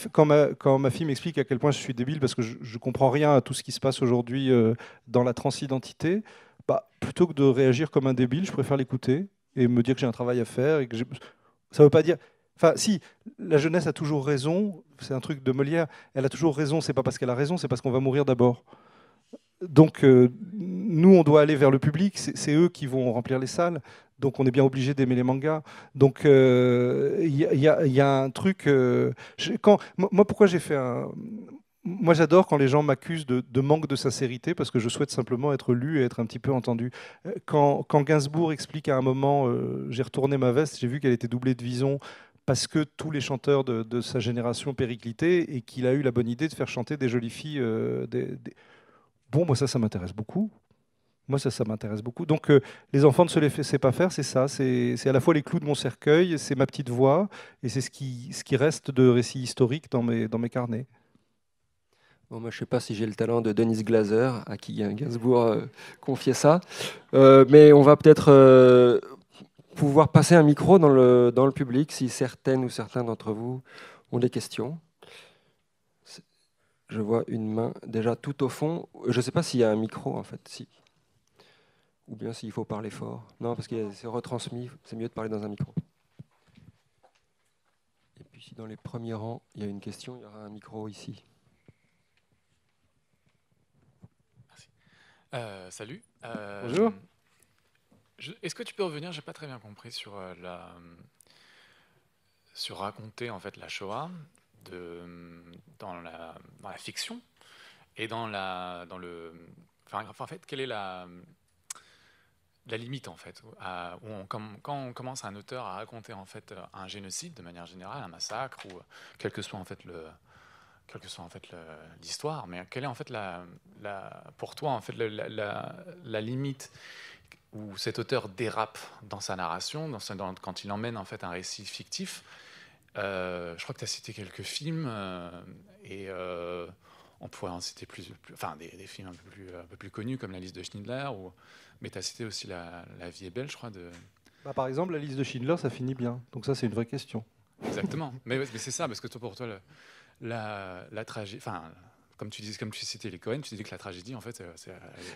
quand, fille m'explique à quel point je suis débile parce que je ne comprends rien à tout ce qui se passe aujourd'hui euh, dans la transidentité, bah, plutôt que de réagir comme un débile, je préfère l'écouter et me dire que j'ai un travail à faire. Et que ça ne veut pas dire Enfin, si, la jeunesse a toujours raison, c'est un truc de Molière, elle a toujours raison, c'est pas parce qu'elle a raison, c'est parce qu'on va mourir d'abord. Donc, euh, nous, on doit aller vers le public, c'est eux qui vont remplir les salles, donc on est bien obligé d'aimer les mangas. Donc, euh, il y, a un truc. Euh, moi, pourquoi j'ai fait un. Moi, j'adore quand les gens m'accusent de, manque de sincérité parce que je souhaite simplement être lu et être un petit peu entendu. Quand, Gainsbourg explique à un moment, j'ai retourné ma veste, j'ai vu qu'elle était doublée de vison parce que tous les chanteurs de, sa génération périclitaient et qu'il a eu la bonne idée de faire chanter des jolies filles. Euh, des, Bon, moi ça, ça m'intéresse beaucoup. Moi, ça, ça m'intéresse beaucoup. Donc, euh, les enfants ne se laissaient pas faire, c'est ça. C'est à la fois les clous de mon cercueil, c'est ma petite voix, et c'est ce qui, ce qui reste de récits historiques dans mes, dans mes carnets. Bon, moi, je ne sais pas si j'ai le talent de Denis Glaser, à qui euh, Gainsbourg confiait ça. mais on va peut-être pouvoir passer un micro dans le, dans le public si certaines ou certains d'entre vous ont des questions. Je vois une main déjà tout au fond. Je ne sais pas s'il y a un micro en fait. Si. Ou bien s'il faut parler fort. Non, parce que c'est retransmis. C'est mieux de parler dans un micro. Et puis si dans les premiers rangs, il y a une question, il y aura un micro ici. Merci. Euh, salut. Euh, Bonjour. Est-ce que tu peux revenir J'ai pas très bien compris sur euh, la sur raconter en fait la Shoah de, dans, la, dans la fiction et dans la dans le enfin, en fait quelle est la la limite en fait où quand on commence un auteur à raconter en fait euh, un génocide de manière générale un massacre ou euh, quel que soit en fait le quelle que soit en fait l'histoire mais quelle est en fait la, la pour toi en fait la, la limite où cet auteur dérape dans sa narration, dans quand il emmène en fait un récit fictif. Euh, je crois que tu as cité quelques films euh, et euh, on pourrait en citer plus, enfin des, films un peu, plus, un peu plus connus comme La liste de Schindler, ou, mais tu as cité aussi la, vie est belle, je crois. De... Bah, par exemple, La liste de Schindler, ça finit bien. Donc ça, c'est une vraie question. Exactement. mais, mais c'est ça, parce que toi, pour toi, la, tragédie... enfin, comme tu disais comme tu citais les Cohen, tu disais que la tragédie, en fait, euh, c'est.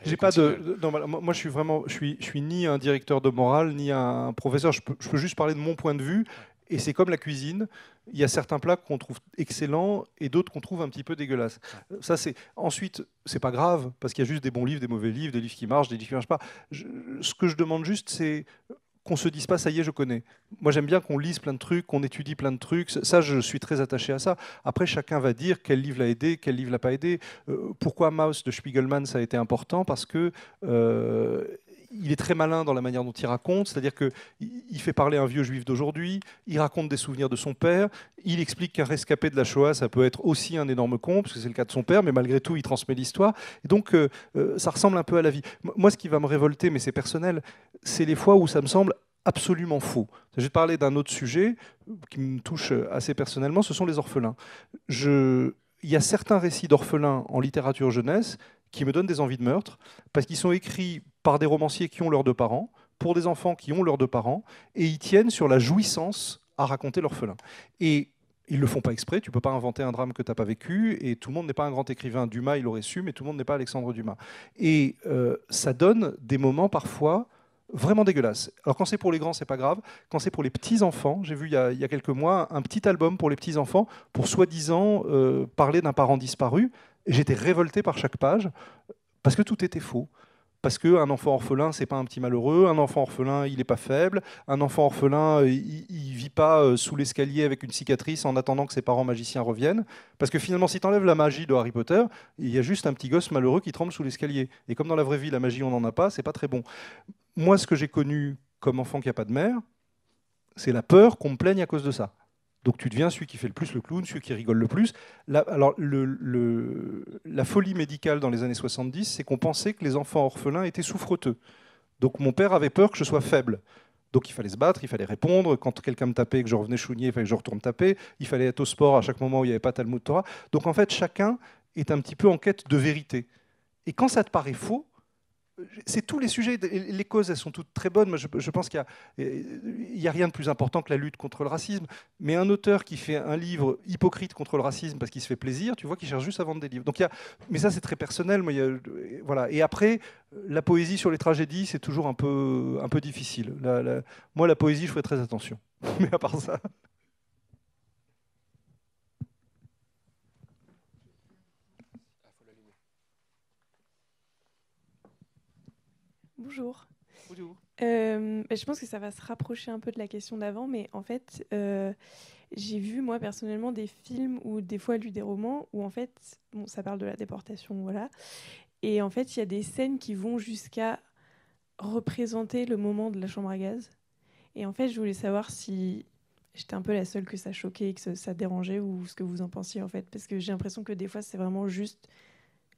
J'ai pas de. Non, moi, je suis vraiment, je suis, je suis ni un directeur de morale ni un professeur. Je peux, je peux juste parler de mon point de vue. Et c'est comme la cuisine, il y a certains plats qu'on trouve excellents et d'autres qu'on trouve un petit peu dégueulasses. Ça, c'est ensuite, c'est pas grave parce qu'il y a juste des bons livres, des mauvais livres, des livres qui marchent, des livres qui marchent pas. Ce que je demande juste, c'est qu'on se dise pas ça y est, je connais. Moi, j'aime bien qu'on lise plein de trucs, qu'on étudie plein de trucs. Ça, je suis très attaché à ça. Après, chacun va dire quel livre l'a aidé, quel livre l'a pas aidé. Euh, pourquoi Maus de Spiegelman ça a été important Parce que euh, il est très malin dans la manière dont il raconte, c'est-à-dire qu'il fait parler un vieux juif d'aujourd'hui, il raconte des souvenirs de son père, il explique qu'un rescapé de la Shoah, ça peut être aussi un énorme con, parce que c'est le cas de son père, mais malgré tout, il transmet l'histoire. donc, euh, euh, ça ressemble un peu à la vie. Moi, ce qui va me révolter, mais c'est personnel, c'est les fois où ça me semble absolument faux. Je vais parler d'un autre sujet euh, qui me touche assez personnellement, ce sont les orphelins. Il y a certains récits d'orphelins en littérature jeunesse qui me donnent des envies de meurtre, parce qu'ils sont écrits par des romanciers qui ont leurs deux parents, pour des enfants qui ont leurs deux parents, et ils tiennent sur la jouissance à raconter l'orphelin. Et ils le font pas exprès, tu peux pas inventer un drame que tu n'as pas vécu, et tout le monde n'est pas un grand écrivain. Dumas, il aurait su, mais tout le monde n'est pas Alexandre Dumas. Et euh, ça donne des moments parfois vraiment dégueulasses. Alors quand c'est pour les grands, c'est pas grave. Quand c'est pour les petits-enfants, j'ai vu il y, a, quelques mois un petit album pour les petits-enfants, pour soi-disant euh, parler d'un parent disparu. J'étais révolté par chaque page parce que tout était faux. Parce qu'un enfant orphelin, c'est pas un petit malheureux. Un enfant orphelin, il n'est pas faible. Un enfant orphelin, euh, il, ne vit pas euh, sous l'escalier avec une cicatrice en attendant que ses parents magiciens reviennent. Parce que finalement, si tu enlèves la magie de Harry Potter, il y a juste un petit gosse malheureux qui tremble sous l'escalier. Et comme dans la vraie vie, la magie, on n'en a pas, c'est pas très bon. Moi, ce que j'ai connu comme enfant qui n'a pas de mère, c'est la peur qu'on me plaigne à cause de ça. Donc tu deviens celui qui fait le plus le clown, celui qui rigole le plus. La, alors la folie médicale dans les années 70, c'est qu'on pensait que les enfants orphelins étaient souffreteux. Donc mon père avait peur que je sois faible. Donc il fallait se battre, il fallait répondre. Quand quelqu'un me tapait, que je revenais chouiner, il fallait que je retourne taper. Il fallait être au sport à chaque moment où il n'y avait pas Talmud Torah. Donc en fait, chacun est un petit peu en quête de vérité. Et quand ça te paraît faux, c'est tous les sujets. Les causes, elles sont toutes très bonnes. Moi, je, pense qu'il n'y a, rien de plus important que la lutte contre le racisme. Mais un auteur qui fait un livre hypocrite contre le racisme parce qu'il se fait plaisir, tu vois qu'il cherche juste à vendre des livres. Donc, mais ça, c'est très personnel. Moi, voilà. Et après, la poésie sur les tragédies, c'est toujours un peu, un peu difficile. moi, la poésie, je fais très attention. Mais à part ça. Bonjour. Bonjour. Euh, bah, je pense que ça va se rapprocher un peu de la question d'avant, mais en fait, euh, j'ai vu moi personnellement des films ou des fois lu des romans où en fait, bon, ça parle de la déportation, voilà. Et en fait, il y a des scènes qui vont jusqu'à représenter le moment de la chambre à gaz. Et en fait, je voulais savoir si j'étais un peu la seule que ça choquait, que ça dérangeait ou ce que vous en pensiez en fait, parce que j'ai l'impression que des fois, c'est vraiment juste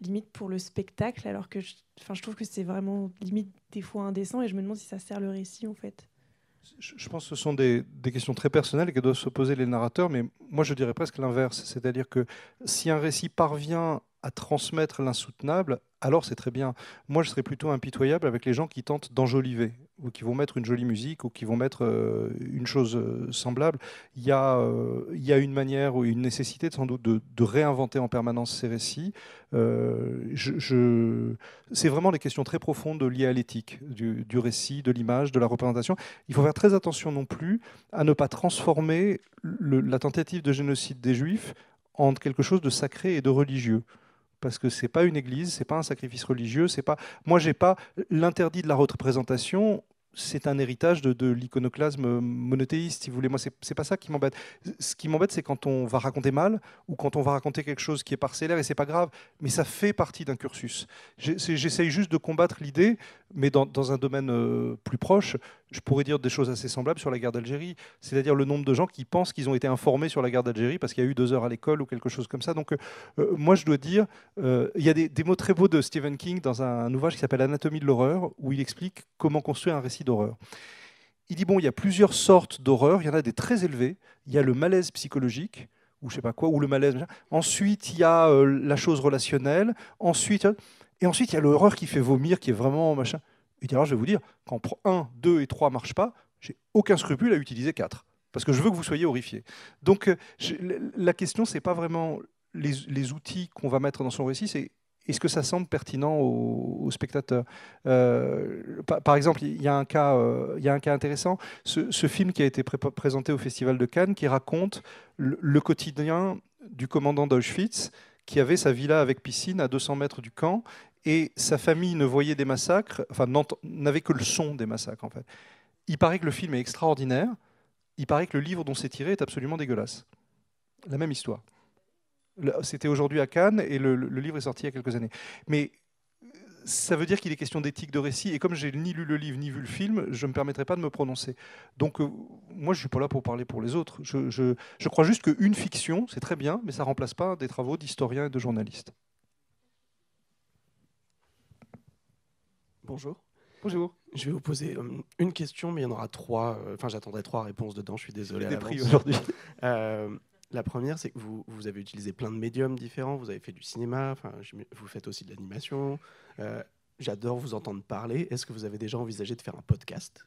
limite pour le spectacle, alors que je, je trouve que c'est vraiment limite des fois indécent et je me demande si ça sert le récit en fait. Je pense que ce sont des, des questions très personnelles que doivent se poser les narrateurs, mais moi je dirais presque l'inverse, c'est-à-dire que si un récit parvient à transmettre l'insoutenable, alors c'est très bien. Moi je serais plutôt impitoyable avec les gens qui tentent d'enjoliver ou qui vont mettre une jolie musique ou qui vont mettre euh, une chose euh, semblable. Il y, a, euh, il y a une manière ou une nécessité sans doute de, réinventer en permanence ces récits. je, C'est vraiment des questions très profondes liées à l'éthique du, récit, de l'image, de la représentation. Il faut faire très attention non plus à ne pas transformer la tentative de génocide des Juifs en quelque chose de sacré et de religieux parce que c'est pas une église, c'est pas un sacrifice religieux, c'est pas. Moi, j'ai pas l'interdit de la représentation. C'est un héritage de, l'iconoclasme monothéiste, si vous voulez. Moi, c'est pas ça qui m'embête. Ce qui m'embête, c'est quand on va raconter mal ou quand on va raconter quelque chose qui est parcellaire et c'est pas grave. Mais ça fait partie d'un cursus. J'essaye juste de combattre l'idée, mais dans, un domaine euh, plus proche, je pourrais dire des choses assez semblables sur la guerre d'Algérie, c'est-à-dire le nombre de gens qui pensent qu'ils ont été informés sur la guerre d'Algérie parce qu'il y a eu deux heures à l'école ou quelque chose comme ça. Donc, euh, euh, moi, je dois dire, euh, il y a des, mots très beaux de Stephen King dans un, ouvrage qui s'appelle Anatomie de l'horreur, où il explique comment construire un récit d'horreur. Il dit bon, il y a plusieurs sortes d'horreur, il y en a des très élevées, il y a le malaise psychologique ou je sais pas quoi, ou le malaise. Ensuite, il y a la chose relationnelle. Ensuite, et ensuite, il y a l'horreur qui fait vomir, qui est vraiment machin. Et alors, je vais vous dire, quand 1, 2 et 3 ne marchent pas, j'ai aucun scrupule à utiliser 4. Parce que je veux que vous soyez horrifiés. Donc, euh, la question, ce n'est pas vraiment les, les outils qu'on va mettre dans son récit, c'est est-ce que ça semble pertinent aux, spectateur. spectateurs par, exemple, il y, a un cas, euh, il y a un cas intéressant, ce, film qui a été présenté au Festival de Cannes, qui raconte le, le quotidien du commandant d'Auschwitz, qui avait sa villa avec piscine à 200 mètres du camp et sa famille ne voyait des massacres, enfin n'avait que le son des massacres en fait. Il paraît que le film est extraordinaire, il paraît que le livre dont c'est tiré est absolument dégueulasse. La même histoire. C'était aujourd'hui à Cannes et le, livre est sorti il y a quelques années. Mais ça veut dire qu'il est question d'éthique de récit et comme j'ai ni lu le livre ni vu le film, je ne me permettrai pas de me prononcer. Donc euh, moi je suis pas là pour parler pour les autres. Je, crois juste qu'une fiction, c'est très bien, mais ça ne remplace pas des travaux d'historiens et de journalistes. Bonjour. Bonjour. Je vais vous poser euh, une question, mais il y en aura trois. Euh, enfin, j'attendrai trois réponses dedans. Je suis désolé. Je suis à aujourd'hui. Euh, la première, c'est que vous, avez utilisé plein de médiums différents. Vous avez fait du cinéma. vous faites aussi de l'animation. J'adore vous entendre parler. Est-ce que vous avez déjà envisagé de faire un podcast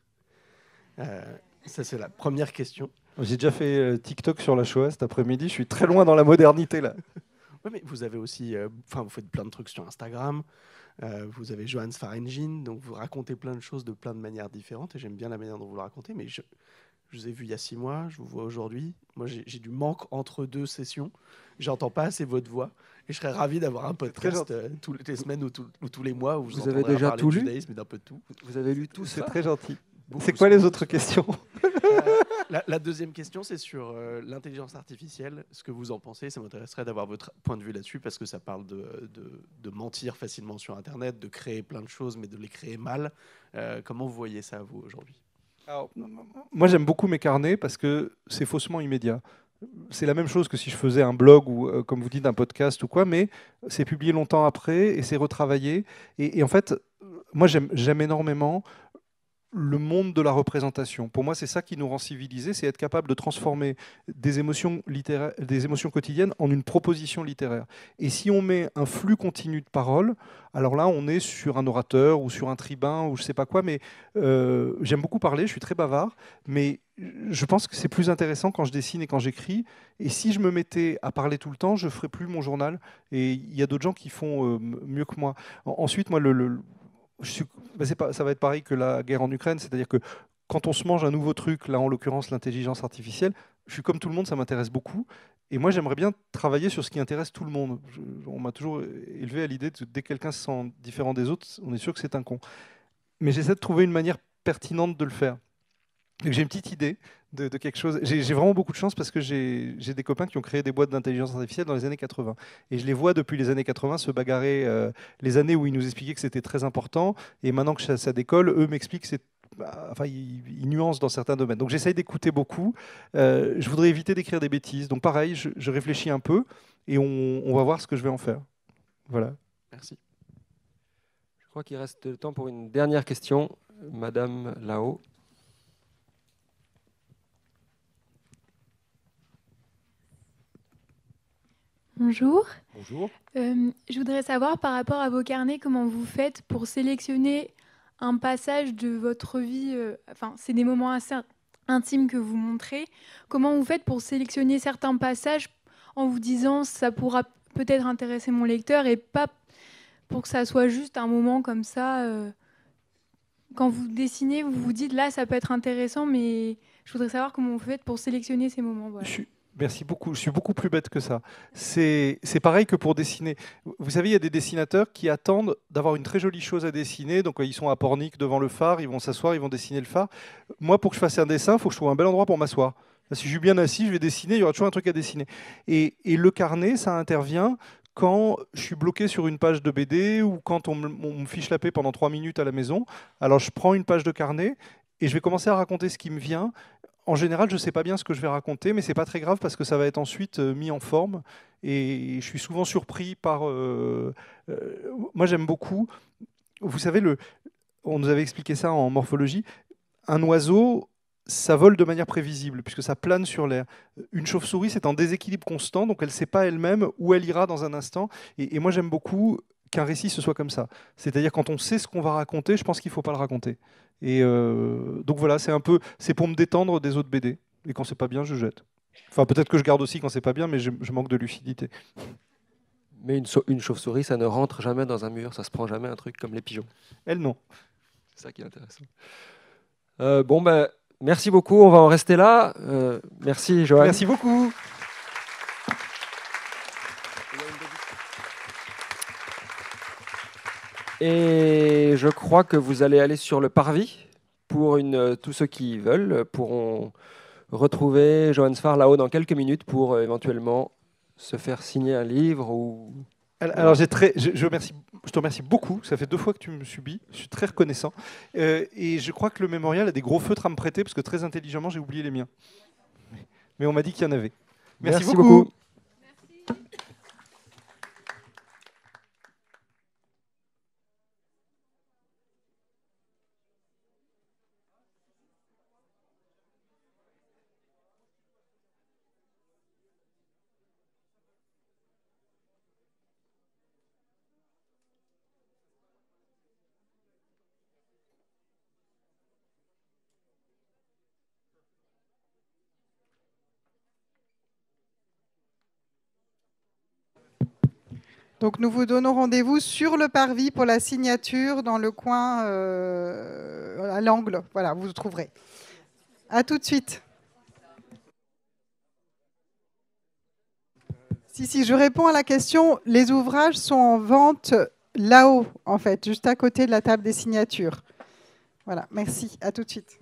Ça, c'est la première question. J'ai déjà fait TikTok sur la Shoah cet après-midi. Je suis très loin dans la modernité, là. oui, mais vous avez aussi. Enfin, vous faites plein de trucs sur Instagram. Euh, vous avez Johannes Farengin, donc vous racontez plein de choses de plein de manières différentes, et j'aime bien la manière dont vous le racontez, mais je, vous ai vu il y a six mois, je vous vois aujourd'hui. Moi, j'ai du manque entre deux sessions. J'entends pas assez votre voix. Et je serais ravi d'avoir un podcast euh, toutes les semaines ou, tous les mois où vous, vous avez déjà tout lu. d'un peu de tout. Vous avez lu tout, c'est très gentil. C'est quoi les autres questions euh, la, deuxième question, c'est sur euh, l'intelligence artificielle. Ce que vous en pensez, ça m'intéresserait d'avoir votre point de vue là-dessus, parce que ça parle de, mentir facilement sur Internet, de créer plein de choses, mais de les créer mal. Euh, comment vous voyez ça, vous, aujourd'hui Moi, j'aime beaucoup mes carnets, parce que c'est faussement immédiat. C'est la même chose que si je faisais un blog ou, euh, comme vous dites, un podcast ou quoi, mais c'est publié longtemps après et c'est retravaillé. Et, et en fait, moi, j'aime énormément le monde de la représentation. Pour moi, c'est ça qui nous rend civilisés, c'est être capable de transformer des émotions, des émotions quotidiennes en une proposition littéraire. Et si on met un flux continu de paroles, alors là, on est sur un orateur ou sur un tribun ou je ne sais pas quoi, mais euh, j'aime beaucoup parler, je suis très bavard, mais je pense que c'est plus intéressant quand je dessine et quand j'écris. Et si je me mettais à parler tout le temps, je ferais plus mon journal. Et il y a d'autres gens qui font euh, mieux que moi. Ensuite, moi, le suis... Bah, c'est pas... ça va être pareil que la guerre en Ukraine, c'est-à-dire que quand on se mange un nouveau truc, là en l'occurrence l'intelligence artificielle, je suis comme tout le monde, ça m'intéresse beaucoup. Et moi, j'aimerais bien travailler sur ce qui intéresse tout le monde. on m'a toujours élevé à l'idée que dès que quelqu'un se sent différent des autres, on est sûr que c'est un con. Mais j'essaie de trouver une manière pertinente de le faire. J'ai une petite idée de, quelque chose. J'ai vraiment beaucoup de chance parce que j'ai des copains qui ont créé des boîtes d'intelligence artificielle dans les années 80. Et je les vois depuis les années 80 se bagarrer euh, les années où ils nous expliquaient que c'était très important. Et maintenant que ça, décolle, eux m'expliquent que c'est bah, enfin, nuance dans certains domaines. Donc j'essaye d'écouter beaucoup. Euh, je voudrais éviter d'écrire des bêtises. Donc pareil, je, réfléchis un peu et on, va voir ce que je vais en faire. Voilà. Merci. Je crois qu'il reste le temps pour une dernière question. Madame Lao. Bonjour. Bonjour. Euh, je voudrais savoir par rapport à vos carnets comment vous faites pour sélectionner un passage de votre vie. Euh, enfin, c'est des moments assez intimes que vous montrez. Comment vous faites pour sélectionner certains passages en vous disant ça pourra peut-être intéresser mon lecteur et pas pour que ça soit juste un moment comme ça. Euh, quand vous dessinez, vous vous dites là ça peut être intéressant, mais je voudrais savoir comment vous faites pour sélectionner ces moments. Merci beaucoup. Je suis beaucoup plus bête que ça. C'est pareil que pour dessiner. Vous savez, il y a des dessinateurs qui attendent d'avoir une très jolie chose à dessiner. Donc, euh, ils sont à Pornic devant le phare, ils vont s'asseoir, ils vont dessiner le phare. Moi, pour que je fasse un dessin, il faut que je trouve un bel endroit pour m'asseoir. Si je suis bien assis, je vais dessiner, il y aura toujours un truc à dessiner. Et, et le carnet, ça intervient quand je suis bloqué sur une page de BD ou quand on, me fiche la paix pendant trois minutes à la maison. Alors je prends une page de carnet et je vais commencer à raconter ce qui me vient en général, je ne sais pas bien ce que je vais raconter, mais c'est pas très grave parce que ça va être ensuite euh, mis en forme. Et je suis souvent surpris par. Euh, euh, moi, j'aime beaucoup. Vous savez, le, on nous avait expliqué ça en morphologie. Un oiseau, ça vole de manière prévisible puisque ça plane sur l'air. Une chauve-souris, c'est en déséquilibre constant, donc elle ne sait pas elle-même où elle ira dans un instant. et moi, j'aime beaucoup qu'un récit ce soit comme ça. C'est-à-dire quand on sait ce qu'on va raconter, je pense qu'il ne faut pas le raconter. Et euh, donc voilà, c'est un peu, c'est pour me détendre des autres BD. Et quand c'est pas bien, je jette. Enfin, peut-être que je garde aussi quand c'est pas bien, mais je, manque de lucidité. Mais une, chauve-souris, ça ne rentre jamais dans un mur, ça se prend jamais un truc comme les pigeons. Elle non. C'est ça qui est intéressant. Euh, bon ben, merci beaucoup. On va en rester là. Euh, merci Joël. Merci beaucoup. Et je crois que vous allez aller sur le parvis pour une, euh, tous ceux qui veulent pourront retrouver Johannes Farr là-haut dans quelques minutes pour euh, éventuellement se faire signer un livre ou alors, j'ai très, je, remercie, je, te remercie beaucoup. Ça fait deux fois que tu me subis. Je suis très reconnaissant. Euh, et je crois que le mémorial a des gros feutres à me prêter parce que très intelligemment, j'ai oublié les miens. Mais on m'a dit qu'il y en avait. Merci, beaucoup. Donc nous vous donnons rendez-vous sur le parvis pour la signature dans le coin euh, à l'angle. Voilà, vous le trouverez. À tout de suite. Si, si, je réponds à la question. Les ouvrages sont en vente là-haut, en fait, juste à côté de la table des signatures. Voilà, merci. À tout de suite.